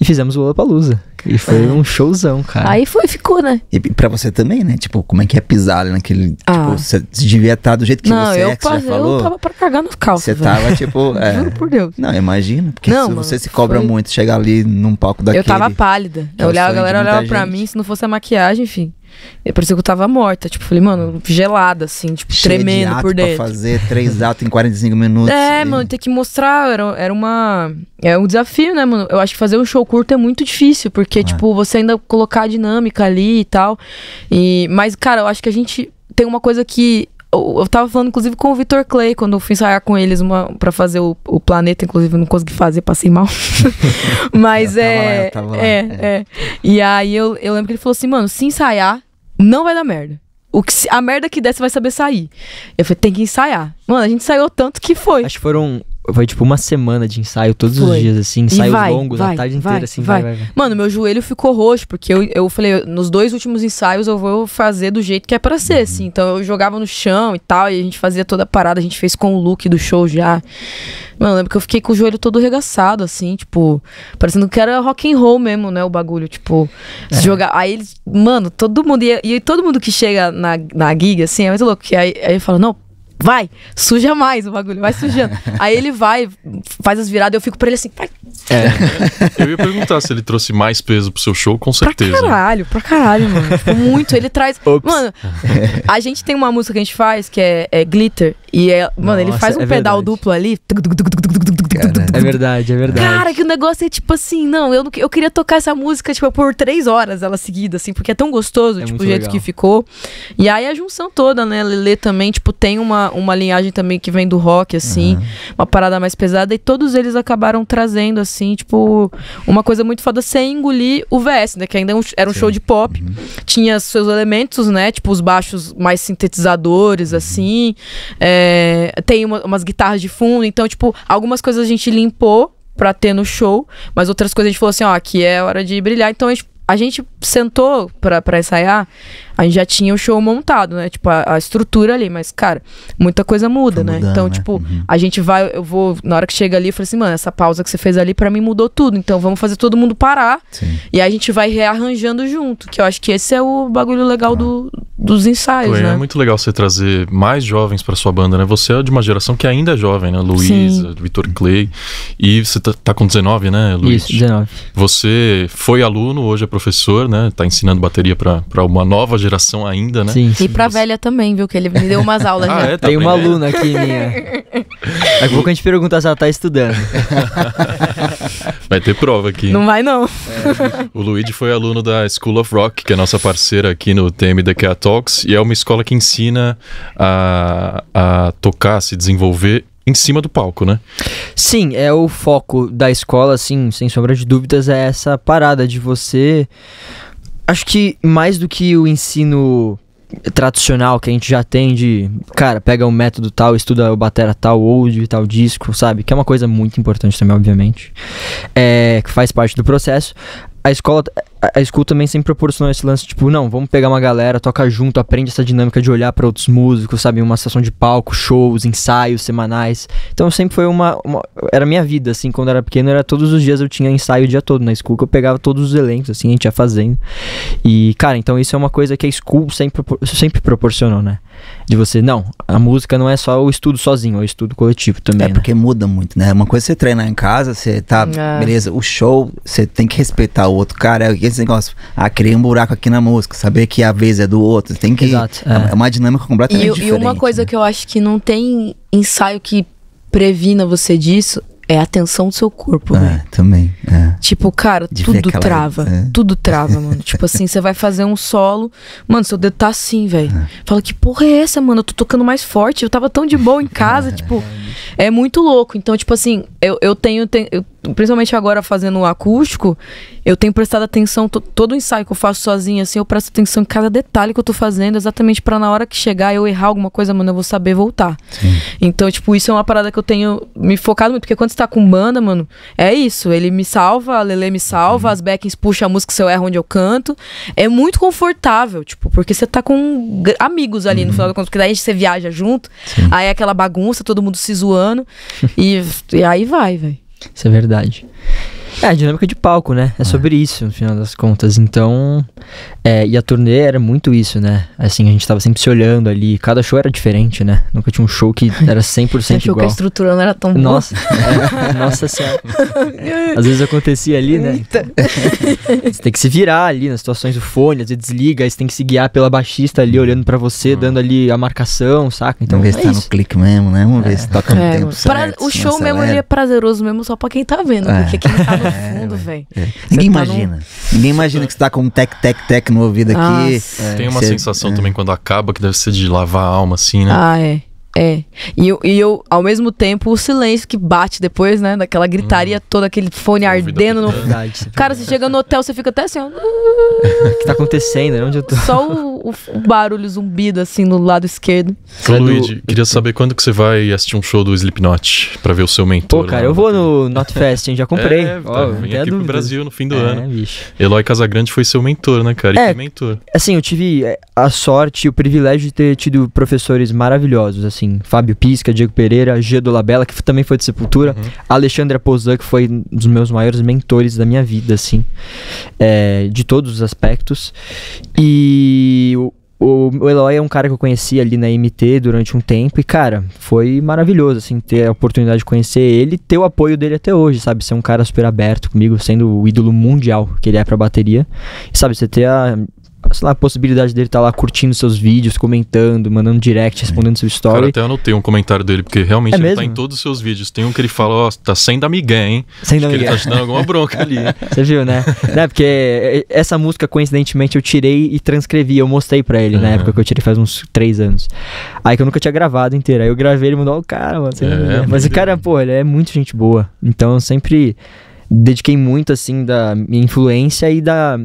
E fizemos o Lollapalooza. E foi ah. um showzão, cara. Aí foi, ficou, né? E pra você também, né? Tipo, como é que é pisar ali naquele. Ah. Tipo, você devia estar do jeito que não, você é, que você já falou. Eu tava pra cagar nos calços. Você tava, tipo. <laughs> É... Juro por Deus. Não, imagina. Porque não, se mano, você se cobra foi... muito, chegar ali num palco daquele. Eu tava pálida. Eu é olhava, a galera olhava pra gente. mim, se não fosse a maquiagem, enfim. É Parecia que eu tava morta. Tipo, falei, mano, gelada, assim, tipo, tremendo de por dentro. Pra fazer três atos em 45 minutos. É, e... mano, tem que mostrar. Era, era uma. É um desafio, né, mano? Eu acho que fazer um show curto é muito difícil, porque, é. tipo, você ainda colocar a dinâmica ali e tal. E, mas, cara, eu acho que a gente tem uma coisa que eu, tava falando, inclusive, com o Vitor Clay, quando eu fui ensaiar com eles uma, pra fazer o, o planeta, inclusive, eu não consegui fazer, passei mal. <laughs> Mas é, lá, é, é, é. E aí eu, eu lembro que ele falou assim, mano, se ensaiar, não vai dar merda. O que, a merda que der, você vai saber sair. Eu falei, tem que ensaiar. Mano, a gente ensaiou tanto que foi. Acho que foram foi tipo uma semana de ensaio todos foi. os dias, assim, ensaios vai, longos, vai, a tarde vai, inteira, assim, vai. vai. Mano, meu joelho ficou roxo, porque eu, eu falei, nos dois últimos ensaios eu vou fazer do jeito que é pra ser, uhum. assim. Então eu jogava no chão e tal, e a gente fazia toda a parada, a gente fez com o look do show já. Mano, lembro que eu fiquei com o joelho todo regaçado, assim, tipo, parecendo que era rock and roll mesmo, né? O bagulho, tipo, é. jogar. Aí eles, mano, todo mundo. E, e todo mundo que chega na, na gig, assim, é muito louco, que aí, aí fala, não, vai, suja mais o bagulho, vai sujando. <laughs> Aí ele vai, faz as viradas, eu fico pra ele assim, vai. É. <laughs> Eu ia perguntar se ele trouxe mais peso pro seu show, com certeza. Pra caralho, pra caralho, mano. Tipo, muito. Ele traz. Ops. Mano, <laughs> a gente tem uma música que a gente faz que é, é Glitter. E, é, mano, ele faz um é pedal verdade. duplo ali. Cara, é verdade, é verdade. Cara, que o negócio é tipo assim, não, eu, eu queria tocar essa música, tipo, por três horas ela seguida, assim, porque é tão gostoso, é tipo, o jeito legal. que ficou. E aí a junção toda, né? Lele também, tipo, tem uma, uma linhagem também que vem do rock, assim, uhum. uma parada mais pesada, e todos eles acabaram trazendo, assim, tipo, uma coisa muito foda sem engolir o VS, né? Que ainda era um Sim. show de pop. Uhum. Tinha seus elementos, né? Tipo, os baixos mais sintetizadores, assim. É, é, tem uma, umas guitarras de fundo, então, tipo, algumas coisas a gente limpou pra ter no show, mas outras coisas a gente falou assim, ó, aqui é hora de brilhar, então a gente a gente sentou pra, pra ensaiar, a gente já tinha o show montado, né? Tipo, a, a estrutura ali, mas, cara, muita coisa muda, tá né? mudando, né? Então, né? tipo, uhum. a gente vai, eu vou, na hora que chega ali, eu falei assim, mano, essa pausa que você fez ali, pra mim mudou tudo, então vamos fazer todo mundo parar. Sim. E a gente vai rearranjando junto, que eu acho que esse é o bagulho legal ah. do, dos ensaios, Foi, é né? É muito legal você trazer mais jovens pra sua banda, né? Você é de uma geração que ainda é jovem, né? Luísa, Vitor Clay, e você tá, tá, com 19, né, Luiz? Isso, 19. Você foi aluno, hoje é professor professor, né? Tá ensinando bateria para uma nova geração ainda, né? Sim. sim. E pra velha também, viu? Que ele me deu umas aulas <laughs> ah, já. É, tá Tem uma velha. aluna aqui minha. <laughs> Daqui a pouco a gente pergunta se ela tá estudando. <laughs> Vai ter prova aqui. Não vai, não. É. O Luigi foi aluno da School of Rock, que é nossa parceira aqui no TMDK Talks, e é uma escola que ensina a, a tocar, se desenvolver em cima do palco, né? Sim, é o foco da escola, assim, sem sombra de dúvidas, é essa parada de você. Acho que mais do que o ensino tradicional que a gente já tem de, cara, pega um método tal, estuda o batera tal ou de tal disco, sabe? Que é uma coisa muito importante também, obviamente. É, que faz parte do processo. A escola a, school também sempre proporcionou esse lance, tipo, não, vamos pegar uma galera, toca junto, aprende essa dinâmica de olhar para outros músicos, sabe? Uma sessão de palco, shows, ensaios semanais. Então sempre foi uma, uma, Era minha vida, assim, quando eu era pequeno, era todos os dias eu tinha ensaio o dia todo na school, que eu pegava todos os elencos, assim, a gente ia fazendo. E, cara, então isso é uma coisa que a school sempre, sempre proporcionou, né? de você, não, a música não é só o estudo sozinho, é o estudo coletivo também. É né? porque muda muito, né? Uma coisa é você treinar em casa, você tá, é. beleza, o show, você tem que respeitar o outro cara, é esse negócio, ah, criei um buraco aqui na música, saber que a vez é do outro, tem que. Exato, é. É. é uma dinâmica completamente e, diferente. E uma coisa né? que eu acho que não tem ensaio que previna você disso é a tensão do seu corpo, ah, É, também. É. Tipo, cara, De tudo aquela... trava. É. Tudo trava, mano. tipo assim, você vai fazer um solo. Mano, seu dedo tá assim, velho. É. Fala, que porra é essa, mano? Eu tô tocando mais forte. Eu tava tão de boa em casa. <laughs> É, tipo, é muito louco. Então, tipo assim, eu, eu tenho. tenho eu principalmente agora fazendo o acústico, eu tenho prestado atenção, todo ensaio que eu faço sozinha, assim, eu presto atenção em cada detalhe que eu tô fazendo, exatamente para na hora que chegar eu errar alguma coisa, mano, eu vou saber voltar. Sim. Então, tipo, isso é uma parada que eu tenho me focado muito, porque quando você tá com banda, mano, é isso, ele me salva, a Lele me salva, uhum. as backings puxam a música se eu erro onde eu canto, é muito confortável, tipo, porque você tá com amigos ali uhum. no final do conto, porque daí você viaja junto, Sim. aí é aquela bagunça, todo mundo se zoando, <laughs> e, e aí vai, velho. Isso é verdade. É, a dinâmica de palco, né? É sobre é. isso, no final das contas. Então, é, e a turnê era muito isso, né? Assim, a gente tava sempre se olhando ali. Cada show era diferente, né? Nunca tinha um show que era 100% igual. que a estrutura não era tão boa. Nossa, é, nossa senhora. Às vezes acontecia ali, né? Então, você tem que se virar ali nas situações do fone, às vezes desliga, aí você tem que se guiar pela baixista ali, olhando para você, hum. dando ali a marcação, saca? Então, Vamos ver se é tá isso. no clique mesmo, né? Vamos ver é. se toca no é. tempo certo. o show mesmo, ele é prazeroso mesmo só pra quem tá vendo. Porque quem tá no fundo, é, <laughs> é. velho. Ninguém tá imagina. Num... Ninguém imagina que você tá com um tec, tec, tec no ouvido aqui. Ah, é, Tem uma sensação também quando acaba que deve ser de lavar a alma, assim, né? Ah, é. É. E eu, e eu, ao mesmo tempo, o silêncio que bate depois, né? Daquela gritaria hum. toda, aquele fone ardendo. No... Verdade, Cara, você chega no hotel, você fica até assim. Ó... <laughs> o que tá acontecendo? Né? Onde eu tô? Só o, o barulho zumbido, assim, no lado esquerdo. Ô, Luigi, queria saber quando que você vai assistir um show do Slipknot pra ver o seu mentor. Pô, cara, eu vou no Not Fest, hein? Já comprei. É, tá, oh, vem aqui pro Brasil no fim do é, ano. Bicho. Eloy Casagrande foi seu mentor, né, cara? E é, mentor. Assim, eu tive é, a sorte e o privilégio de ter tido professores maravilhosos, assim Fábio Pisca, Diego Pereira, Gia Dolabella, que também foi de Sepultura, uhum. Alexandra Pozan, que foi um dos meus maiores mentores da minha vida, assim, é, de todos os aspectos. E o, o, Eloy é um cara que eu conheci ali na MT durante um tempo e, cara, foi maravilhoso, assim, ter a oportunidade de conhecer ele e ter o apoio dele até hoje, sabe? Ser um cara super aberto comigo, sendo o ídolo mundial que ele é pra bateria. E, sabe, você ter a sei lá, a possibilidade dele estar tá lá curtindo seus vídeos, comentando, mandando direct, respondendo é. seu story. Cara, até anotei um comentário dele, porque realmente é ele tá mesmo? tá em todos os seus vídeos. Tem um que ele fala, ó, oh, tá sem da hein? Sem da Ele tá te dando alguma bronca ali. <laughs> Você viu, né? né? Porque essa música, coincidentemente, eu tirei e transcrevi, eu mostrei pra ele na época que eu tirei faz uns três anos. Aí que eu nunca tinha gravado inteira. Aí eu gravei, ele mandou, ó, oh, cara, mano, é, é Mas o cara, pô, ele é muito gente boa. Então eu sempre dediquei muito, assim, da minha influência e da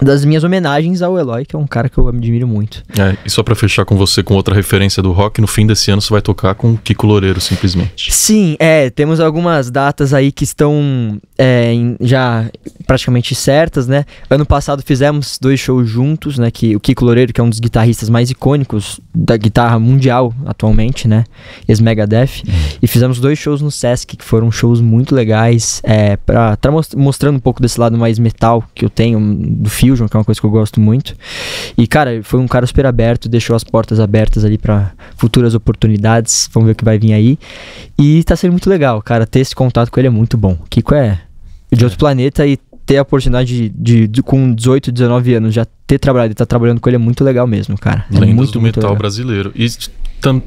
das minhas homenagens ao Eloy, que é um cara que eu admiro muito. É, e só para fechar com você com outra referência do rock, no fim desse ano você vai tocar com o Kiko Loureiro, simplesmente. Sim, é, temos algumas datas aí que estão é, em, já praticamente certas, né? Ano passado fizemos dois shows juntos, né, que o Kiko Loureiro, que é um dos guitarristas mais icônicos da guitarra mundial atualmente, né? Ex Megadeth. Uhum. E fizemos dois shows no Sesc, que foram shows muito legais. É, pra, tá mostrando um pouco desse lado mais metal que eu tenho, hum, do Fusion, que é uma coisa que eu gosto muito. E, cara, foi um cara super aberto, deixou as portas abertas ali para futuras oportunidades. Vamos ver o que vai vir aí. E tá sendo muito legal, cara. Ter esse contato com ele é muito bom. Kiko é de é. outro planeta e ter a oportunidade de, de, de, com 18, 19 anos, já ter trabalhado e estar tá trabalhando com ele é muito legal mesmo, cara. É Lendas muito, do muito metal legal. brasileiro. E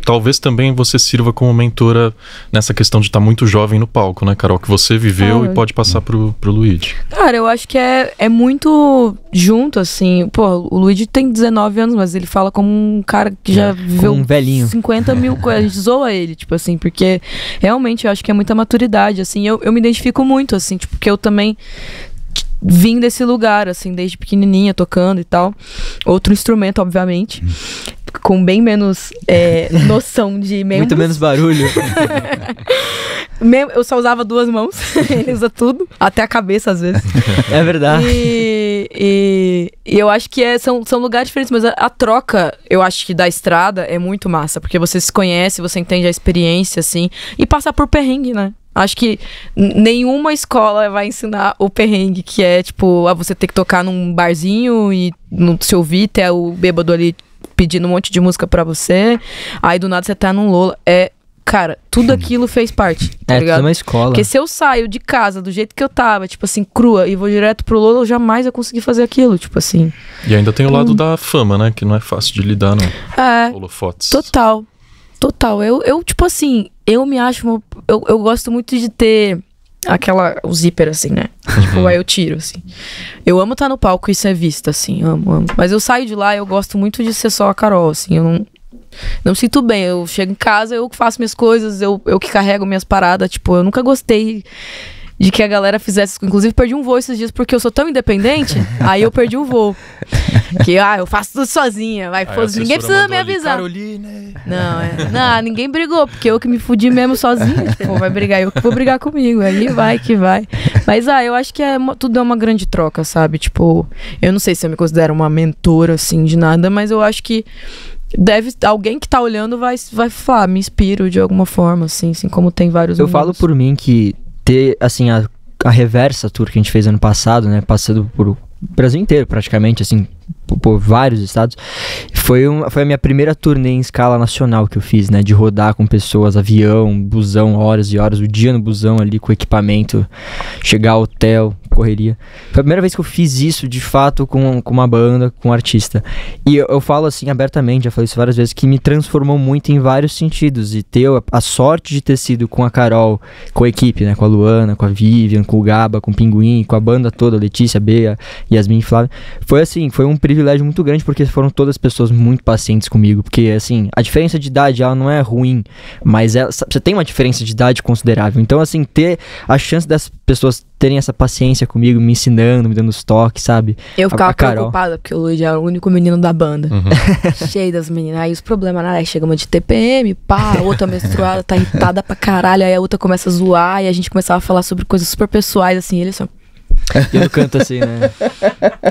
talvez também você sirva como mentora nessa questão de estar tá muito jovem no palco, né, Carol? Que você viveu ah, e pode passar pro, pro Luigi. Cara, eu acho que é, é muito junto, assim. Pô, o Luigi tem 19 anos, mas ele fala como um cara que é, já viveu um velhinho. 50 mil <laughs> coisas. A gente zoa ele, tipo assim, porque realmente eu acho que é muita maturidade, assim. Eu, eu me identifico muito, assim, tipo, porque eu também vim desse lugar, assim, desde pequenininha, tocando e tal. Outro instrumento, obviamente. Com bem menos é, <laughs> noção de membros. Muito menos barulho. <laughs> Eu só usava duas mãos, <laughs> ele usa tudo, até a cabeça às vezes. É verdade. E, e, e eu acho que é, são, são lugares diferentes, mas a, a, troca, eu acho que da estrada é muito massa, porque você se conhece, você entende a experiência, assim, e passar por perrengue, né? Acho que nenhuma escola vai ensinar o perrengue, que é, tipo, a você ter que tocar num barzinho e não se ouvir, ter o bêbado ali pedindo um monte de música pra você. Aí do nada você tá num Lola. É, cara, tudo hum. aquilo fez parte. Tá é, ligado? tudo é uma escola. Porque se eu saio de casa do jeito que eu tava, tipo assim, crua, e vou direto pro Lola, eu jamais eu conseguir fazer aquilo, tipo assim. E ainda tem o lado hum. da fama, né? Que não é fácil de lidar, não. É. Holofotes. Total. Total. Eu, eu, tipo assim, eu me acho uma eu, eu gosto muito de ter aquela. o zíper, assim, né? Uhum. Tipo, aí eu tiro, assim. Eu amo estar tá no palco e ser é vista, assim, amo, amo. Mas eu saio de lá eu gosto muito de ser só a Carol, assim, eu não. Não me sinto bem, eu chego em casa, eu que faço minhas coisas, eu, eu que carrego minhas paradas, tipo, eu nunca gostei de que a galera fizesse. Inclusive, perdi um voo esses dias porque eu sou tão independente, <laughs> aí eu perdi o voo. Que, ah, eu faço tudo sozinha. Vai, aí, ninguém precisa me avisar. Ali, não, é, <laughs> não, ninguém brigou, porque eu que me fudi mesmo sozinha. <laughs> Tipo, vai brigar, eu que vou brigar comigo. Aí vai que vai. Mas, ah, eu acho que é, tudo é uma grande troca, sabe? Tipo, eu não sei se eu me considero uma mentora, assim, de nada, mas eu acho que deve alguém que tá olhando vai vai falar, me inspiro de alguma forma assim, assim como tem vários Eu falo por mim que ter, assim, a, a reversa tour que a gente fez ano passado, né? Passando por o Brasil inteiro, praticamente, assim, por, por vários estados. Foi, uma, foi a minha primeira turnê em escala nacional que eu fiz, né? De rodar com pessoas, avião, busão, horas e horas, o dia no busão ali com equipamento, chegar ao hotel, correria. Foi a primeira vez que eu fiz isso de fato com, com uma banda, com um artista. E eu, eu falo assim abertamente, já falei isso várias vezes, que me transformou muito em vários sentidos. E ter a, a, sorte de ter sido com a Carol, com a equipe, né? Com a Luana, com a Vivian, com o Gaba, com o Pinguim, com a banda toda, Letícia, Bea, Yasmin e Flávia. Foi assim, foi um privilégio muito grande porque foram todas pessoas muito pacientes comigo. Porque assim, a diferença de idade ela não é ruim, mas ela, você tem uma diferença de idade considerável. Então, assim, ter a chance dessas pessoas terem essa paciência comigo, me ensinando, me dando os toques, sabe? Eu ficava a, a preocupada, porque o Luigi era o único menino da banda. Uhum. <laughs> Cheio das meninas. Aí os problemas, né? Aí chega uma de TPM, pá, a outra menstruada, tá irritada pra caralho. Aí a outra começa a zoar e a gente começava a falar sobre coisas super pessoais, assim. ele só. E eu canto assim, né?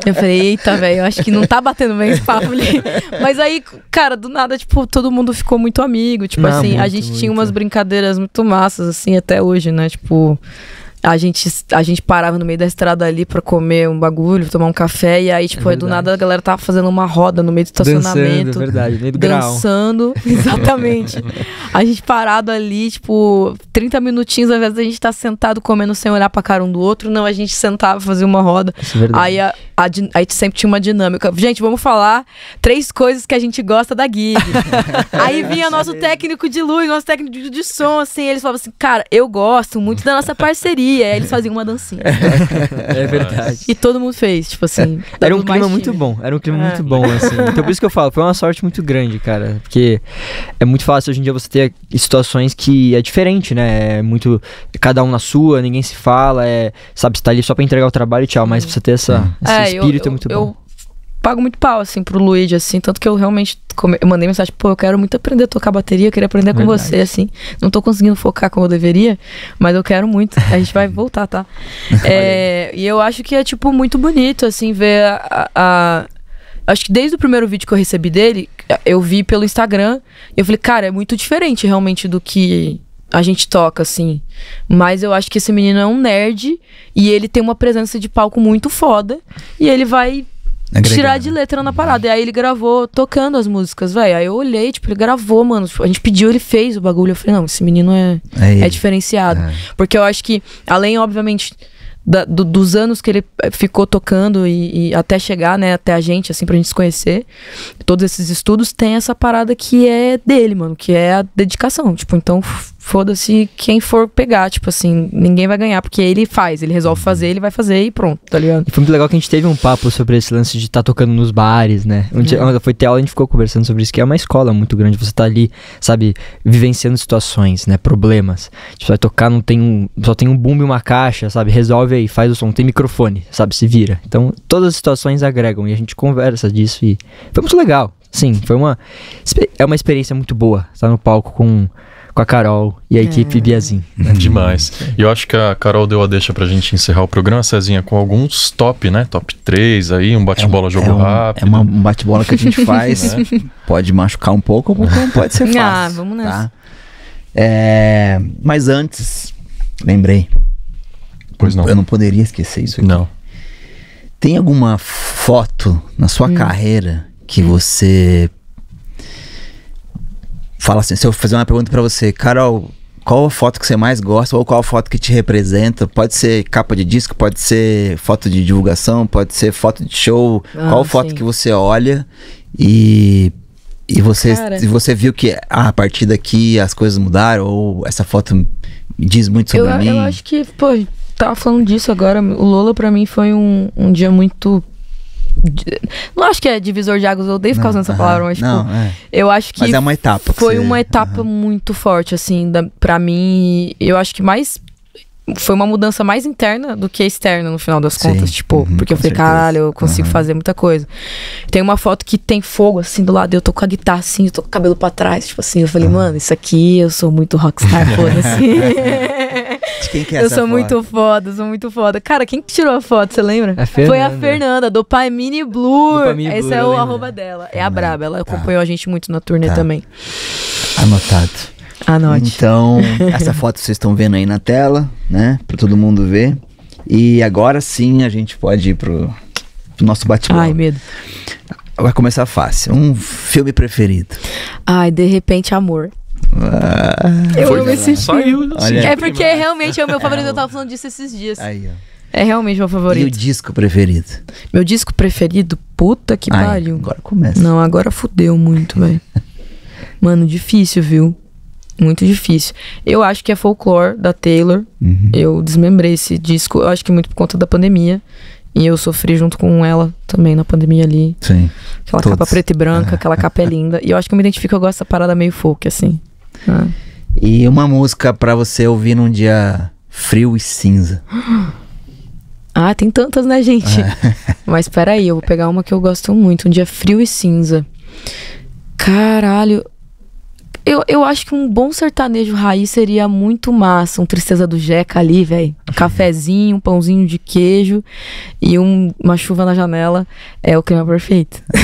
Eu falei, eita, velho, eu acho que não tá batendo bem esse papo ali. <laughs> Mas aí, cara, do nada, tipo, todo mundo ficou muito amigo. Tipo não, assim, muito, a gente muito. tinha umas brincadeiras muito massas, assim, até hoje, né? Tipo, a gente, a gente parava no meio da estrada ali pra comer um bagulho, tomar um café, e aí, tipo, é aí do nada a galera tava fazendo uma roda no meio do é estacionamento. Dançando, verdade, meio do Dançando, grau. <laughs> exatamente. a gente parado ali, tipo, 30 minutinhos, às vezes a gente tá sentado comendo sem olhar pra cara um do outro, não, a gente sentava, fazia uma roda. Isso é verdade. Aí, a, a, aí sempre tinha uma dinâmica. Gente, vamos falar três coisas que a gente gosta da gig. <laughs> aí vinha nosso é. técnico de luz, nosso técnico de som, assim, eles falavam assim, cara, eu gosto muito da nossa parceria é, eles faziam uma dancinha. <laughs> É verdade. E todo mundo fez, tipo assim. É, era um clima muito bom, era um clima é. muito bom, assim. Então por isso que eu falo, foi uma sorte muito grande, cara. Porque é muito fácil hoje em dia você ter situações que é diferente, né? É muito. Cada um na sua, ninguém se fala, é, sabe, você tá ali só pra entregar o trabalho e tchau, mas você ter essa, é, esse espírito é eu, eu, é muito bom. Eu pago muito pau, assim, pro Luigi, assim. Tanto que eu realmente come... eu mandei mensagem, pô, eu quero muito aprender a tocar bateria, eu queria aprender Verdade. com você, assim. Não tô conseguindo focar como eu deveria, mas eu quero muito. A gente vai <laughs> voltar, tá? é, e eu acho que é, tipo, muito bonito, assim, ver a, a acho que desde o primeiro vídeo que eu recebi dele, eu vi pelo Instagram, e eu falei, cara, é muito diferente realmente do que a gente toca, assim. Mas eu acho que esse menino é um nerd e ele tem uma presença de palco muito foda. E ele vai Agregar, tirar né? de letra na parada. E aí ele gravou tocando as músicas, velho. Aí eu olhei, tipo, ele gravou, mano. A gente pediu, ele fez o bagulho. Eu falei, não, esse menino é, é, é diferenciado. É. Porque eu acho que, além, obviamente, da, do, dos anos que ele ficou tocando e, e, até chegar, né, até a gente, assim, pra gente se conhecer, todos esses estudos, tem essa parada que é dele, mano, que é a dedicação. Tipo, então foda-se quem for pegar, tipo assim, ninguém vai ganhar, porque ele faz, ele resolve fazer, ele vai fazer e pronto, tá ligado? E foi muito legal que a gente teve um papo sobre esse lance de estar tá tocando nos bares, né? Onde uhum. foi ter aula, a gente ficou conversando sobre isso, que é uma escola muito grande, você tá ali, sabe, vivenciando situações, né? Problemas. Tipo, vai tocar, não tem um, só tem um boom e uma caixa, sabe? Resolve aí, faz o som, tem microfone, sabe? Se vira. Então, todas as situações agregam e a gente conversa disso e foi muito legal. Sim, foi uma é uma experiência muito boa estar tá no palco com com a Carol e a é. equipe Biazin. Uhum. É demais. E eu acho que a Carol deu a deixa pra gente encerrar o programa, Cezinha, com alguns top, né? Top 3 aí, um bate-bola é jogo é um, rápido. É uma, um bate-bola que a gente faz. né? <laughs> Pode machucar um pouco, pode ser <laughs> ah, fácil. Ah, vamos tá? nessa. Tá? É, mas antes, lembrei. Pois não. Eu não poderia esquecer isso aqui. Não. Tem alguma foto na sua hum. carreira que você fala assim, se eu fazer uma pergunta para você, Carol, qual a foto que você mais gosta ou qual a foto que te representa? Pode ser capa de disco, pode ser foto de divulgação, pode ser foto de show. Ah, qual foto sim. que você olha e e você, Cara. e você viu que ah, a partir daqui as coisas mudaram ou essa foto diz muito sobre eu, mim? Eu acho que, pô, tava falando disso agora. O Lola para mim foi um, um dia muito não acho que é divisor de águas, eu odeio ficar não, usando uh -huh, essa palavra, mas não, tipo, é. eu acho que. Mas é uma etapa. Foi você... uma etapa uh -huh. muito forte, assim, para pra mim. Eu acho que mais. Foi uma mudança mais interna do que externa, no final das Sim. contas. Tipo, uhum, porque eu falei, certeza. caralho, eu consigo uhum. fazer muita coisa. Tem uma foto que tem fogo, assim, do lado. Eu tô com a guitarra, assim, eu tô com o cabelo pra trás. Tipo assim, eu falei, uhum. mano, isso aqui, eu sou muito rockstar, foda-se. <laughs> quem que é eu essa sou foto? muito foda, sou muito foda. Cara, quem tirou a foto, você lembra? A Foi a Fernanda, do Pai Mini Blue. Pai Mini Esse é o arroba dela. É a Braba, ela tá. acompanhou a gente muito na turnê tá. também. Anotado. Anote. Então, <laughs> essa foto vocês estão vendo aí na tela, né? Pra todo mundo ver. E agora sim a gente pode ir pro, pro nosso bate-papo. Ai, medo. Vai começar fácil. Um filme preferido. Ai, de repente, amor. Ah, eu foi, amo esse filme. Né? é porque realmente é o meu favorito. Eu tava falando disso esses dias. Aí, é realmente o meu favorito. E o disco preferido? Meu disco preferido? Puta que Ai, pariu. Agora começa. Não, agora fudeu muito, velho. <laughs> Mano, difícil, viu? Muito difícil. Eu acho que é Folklore, da Taylor. Uhum. Eu desmembrei esse disco. Eu acho que muito por conta da pandemia. E eu sofri junto com ela também na pandemia ali. Sim. Aquela Todos. capa preta e branca, <laughs> aquela capa é linda. E eu acho que eu me identifico, eu gosto dessa parada meio folk, assim. Ah. E uma música para você ouvir num dia frio e cinza. <gasps> Ah, tem tantas, né, gente? Ah. <laughs> Mas peraí, eu vou pegar uma que eu gosto muito. Um dia frio e cinza. Caralho, eu, eu acho que um bom sertanejo raiz seria muito massa. Um Tristeza do Jeca ali, velho. <laughs> Cafezinho, um pãozinho de queijo e um, uma chuva na janela. É o clima perfeito. É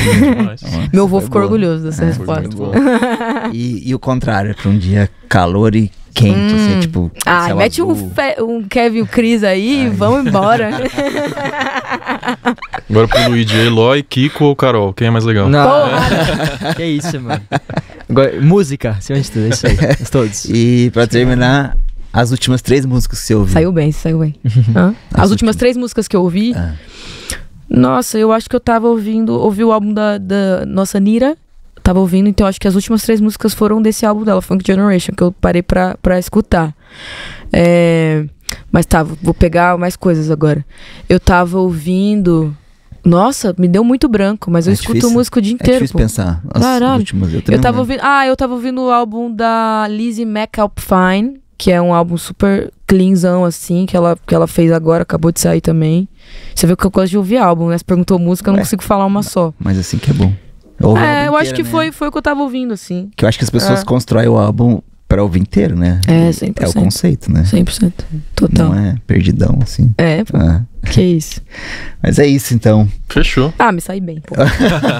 <laughs> Meu avô ficou boa. orgulhoso dessa é, resposta. <laughs> E, e, o contrário, para um dia calor e quente, assim, hum. assim, tipo. Ah, mete um, Kevin, um o Cris aí Ai. e vamos embora. Agora pro Luigi, Eloy, Kiko ou Carol? Quem é mais legal? Não. Porra, né? <laughs> que isso, mano. Agora, música, se de tudo, é isso aí. <laughs> Todos. E pra terminar, as últimas três músicas que você ouviu. Saiu bem, saiu bem. <laughs> as, as, últimas três músicas que eu ouvi. Ah. Nossa, eu acho que eu tava ouvindo. Ouvi o álbum da, da nossa Nira. Tava ouvindo, então acho que as últimas três músicas foram desse álbum dela, Funk Generation, que eu parei pra, pra escutar. É, mas tá, vou pegar mais coisas agora. Eu tava ouvindo. Nossa, me deu muito branco, mas eu é escuto difícil. música o dia é inteiro. É difícil pô. pensar. As últimas, eu, eu tava ouvindo, Ah, eu tava ouvindo o álbum da Lizzie McAlpine, que é um álbum super cleanzão, assim, que ela, que ela fez agora, acabou de sair também. Você vê que eu gosto de ouvir álbum, né? Você perguntou música, eu não é. consigo falar uma só. Mas assim que é bom. Eu é, eu acho que né? foi, foi o que eu tava ouvindo, assim. Que eu acho que as pessoas é. constroem o álbum para ouvir inteiro, né? É, 100%. É o conceito, né? 100%. Total. Não é perdidão, assim. É, pô. É. Que isso. Mas é isso então. Fechou. Ah, me saí bem, pô.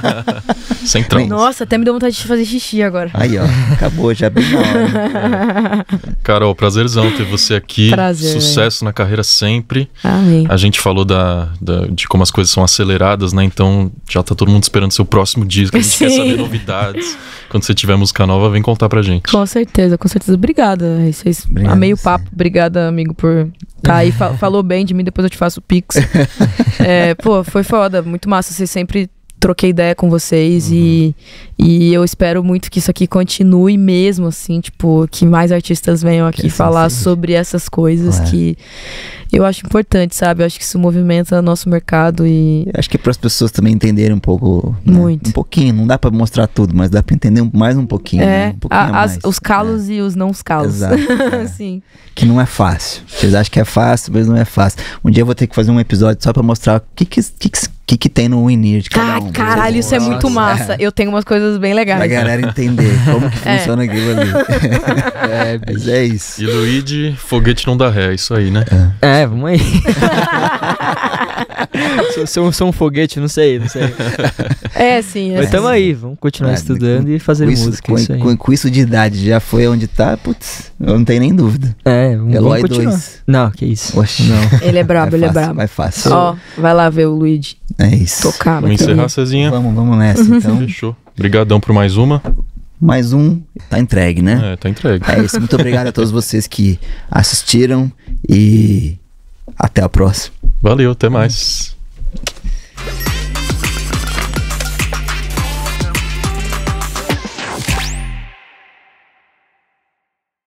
<laughs> Sem trampo. Nossa, até me deu vontade de fazer xixi agora. Aí, ó. Acabou, já bem hora. <laughs> Carol, prazerzão ter você aqui. Prazer. Sucesso na carreira sempre. Amém. A gente falou da, da, de como as coisas são aceleradas, né? Então já tá todo mundo esperando seu próximo disco. A gente Sim. quer saber novidades. Quando você tiver música nova, vem contar pra gente. Com certeza, com certeza. Obrigada. Vocês Obrigado, amei o papo. Obrigada, amigo, por tá aí. falou bem de mim, depois eu te faço Pix. <laughs> é, pô, foi foda, muito massa. Vocês sempre troquei ideia com vocês uhum. e, e eu espero muito que isso aqui continue mesmo, assim, tipo, que mais artistas venham aqui falar sensível. sobre essas coisas é. que eu acho importante, sabe? Eu acho que isso movimenta nosso mercado e. acho que para as pessoas também entenderem um pouco. Né? Muito. Um pouquinho, não dá para mostrar tudo, mas dá para entender mais um pouquinho. É, né? um pouquinho a, as, os né? calos é. e os não os calos. Exato. <laughs> É. Sim. Que não é fácil. Vocês acham que é fácil, mas não é fácil. Um dia eu vou ter que fazer um episódio só para mostrar o que, que, que, que que, que tem no Winir de cada um. caralho, isso é muito massa. É. Eu tenho umas coisas bem legais. Pra galera entender como que <laughs> é. funciona aquilo ali. <laughs> é, <laughs> mas é isso. E Luigi, foguete não dá ré, é isso aí, né? É, é vamos aí. sou, sou, sou, um foguete, não sei, não sei. É, sim. É. Mas tamo aí, vamos continuar é, estudando com, e fazer isso, música. Com, isso Com, com, isso de idade já foi onde tá, putz, eu não tenho nem dúvida. É, um, Eloy vamos continuar. 2. Não, que isso. Oxe. Não. Ele é brabo, é ele fácil, é brabo. Vai fácil. Ó, vai lá ver o Luigi. É isso. Tocar Vamos encerrar, Cezinha? Vamos, vamos nessa, uhum. então. Fechou. Obrigadão por mais uma. Mais um, tá entregue, né? É, tá entregue. É isso. Muito obrigado a todos vocês que assistiram e até a próxima. Valeu, até mais.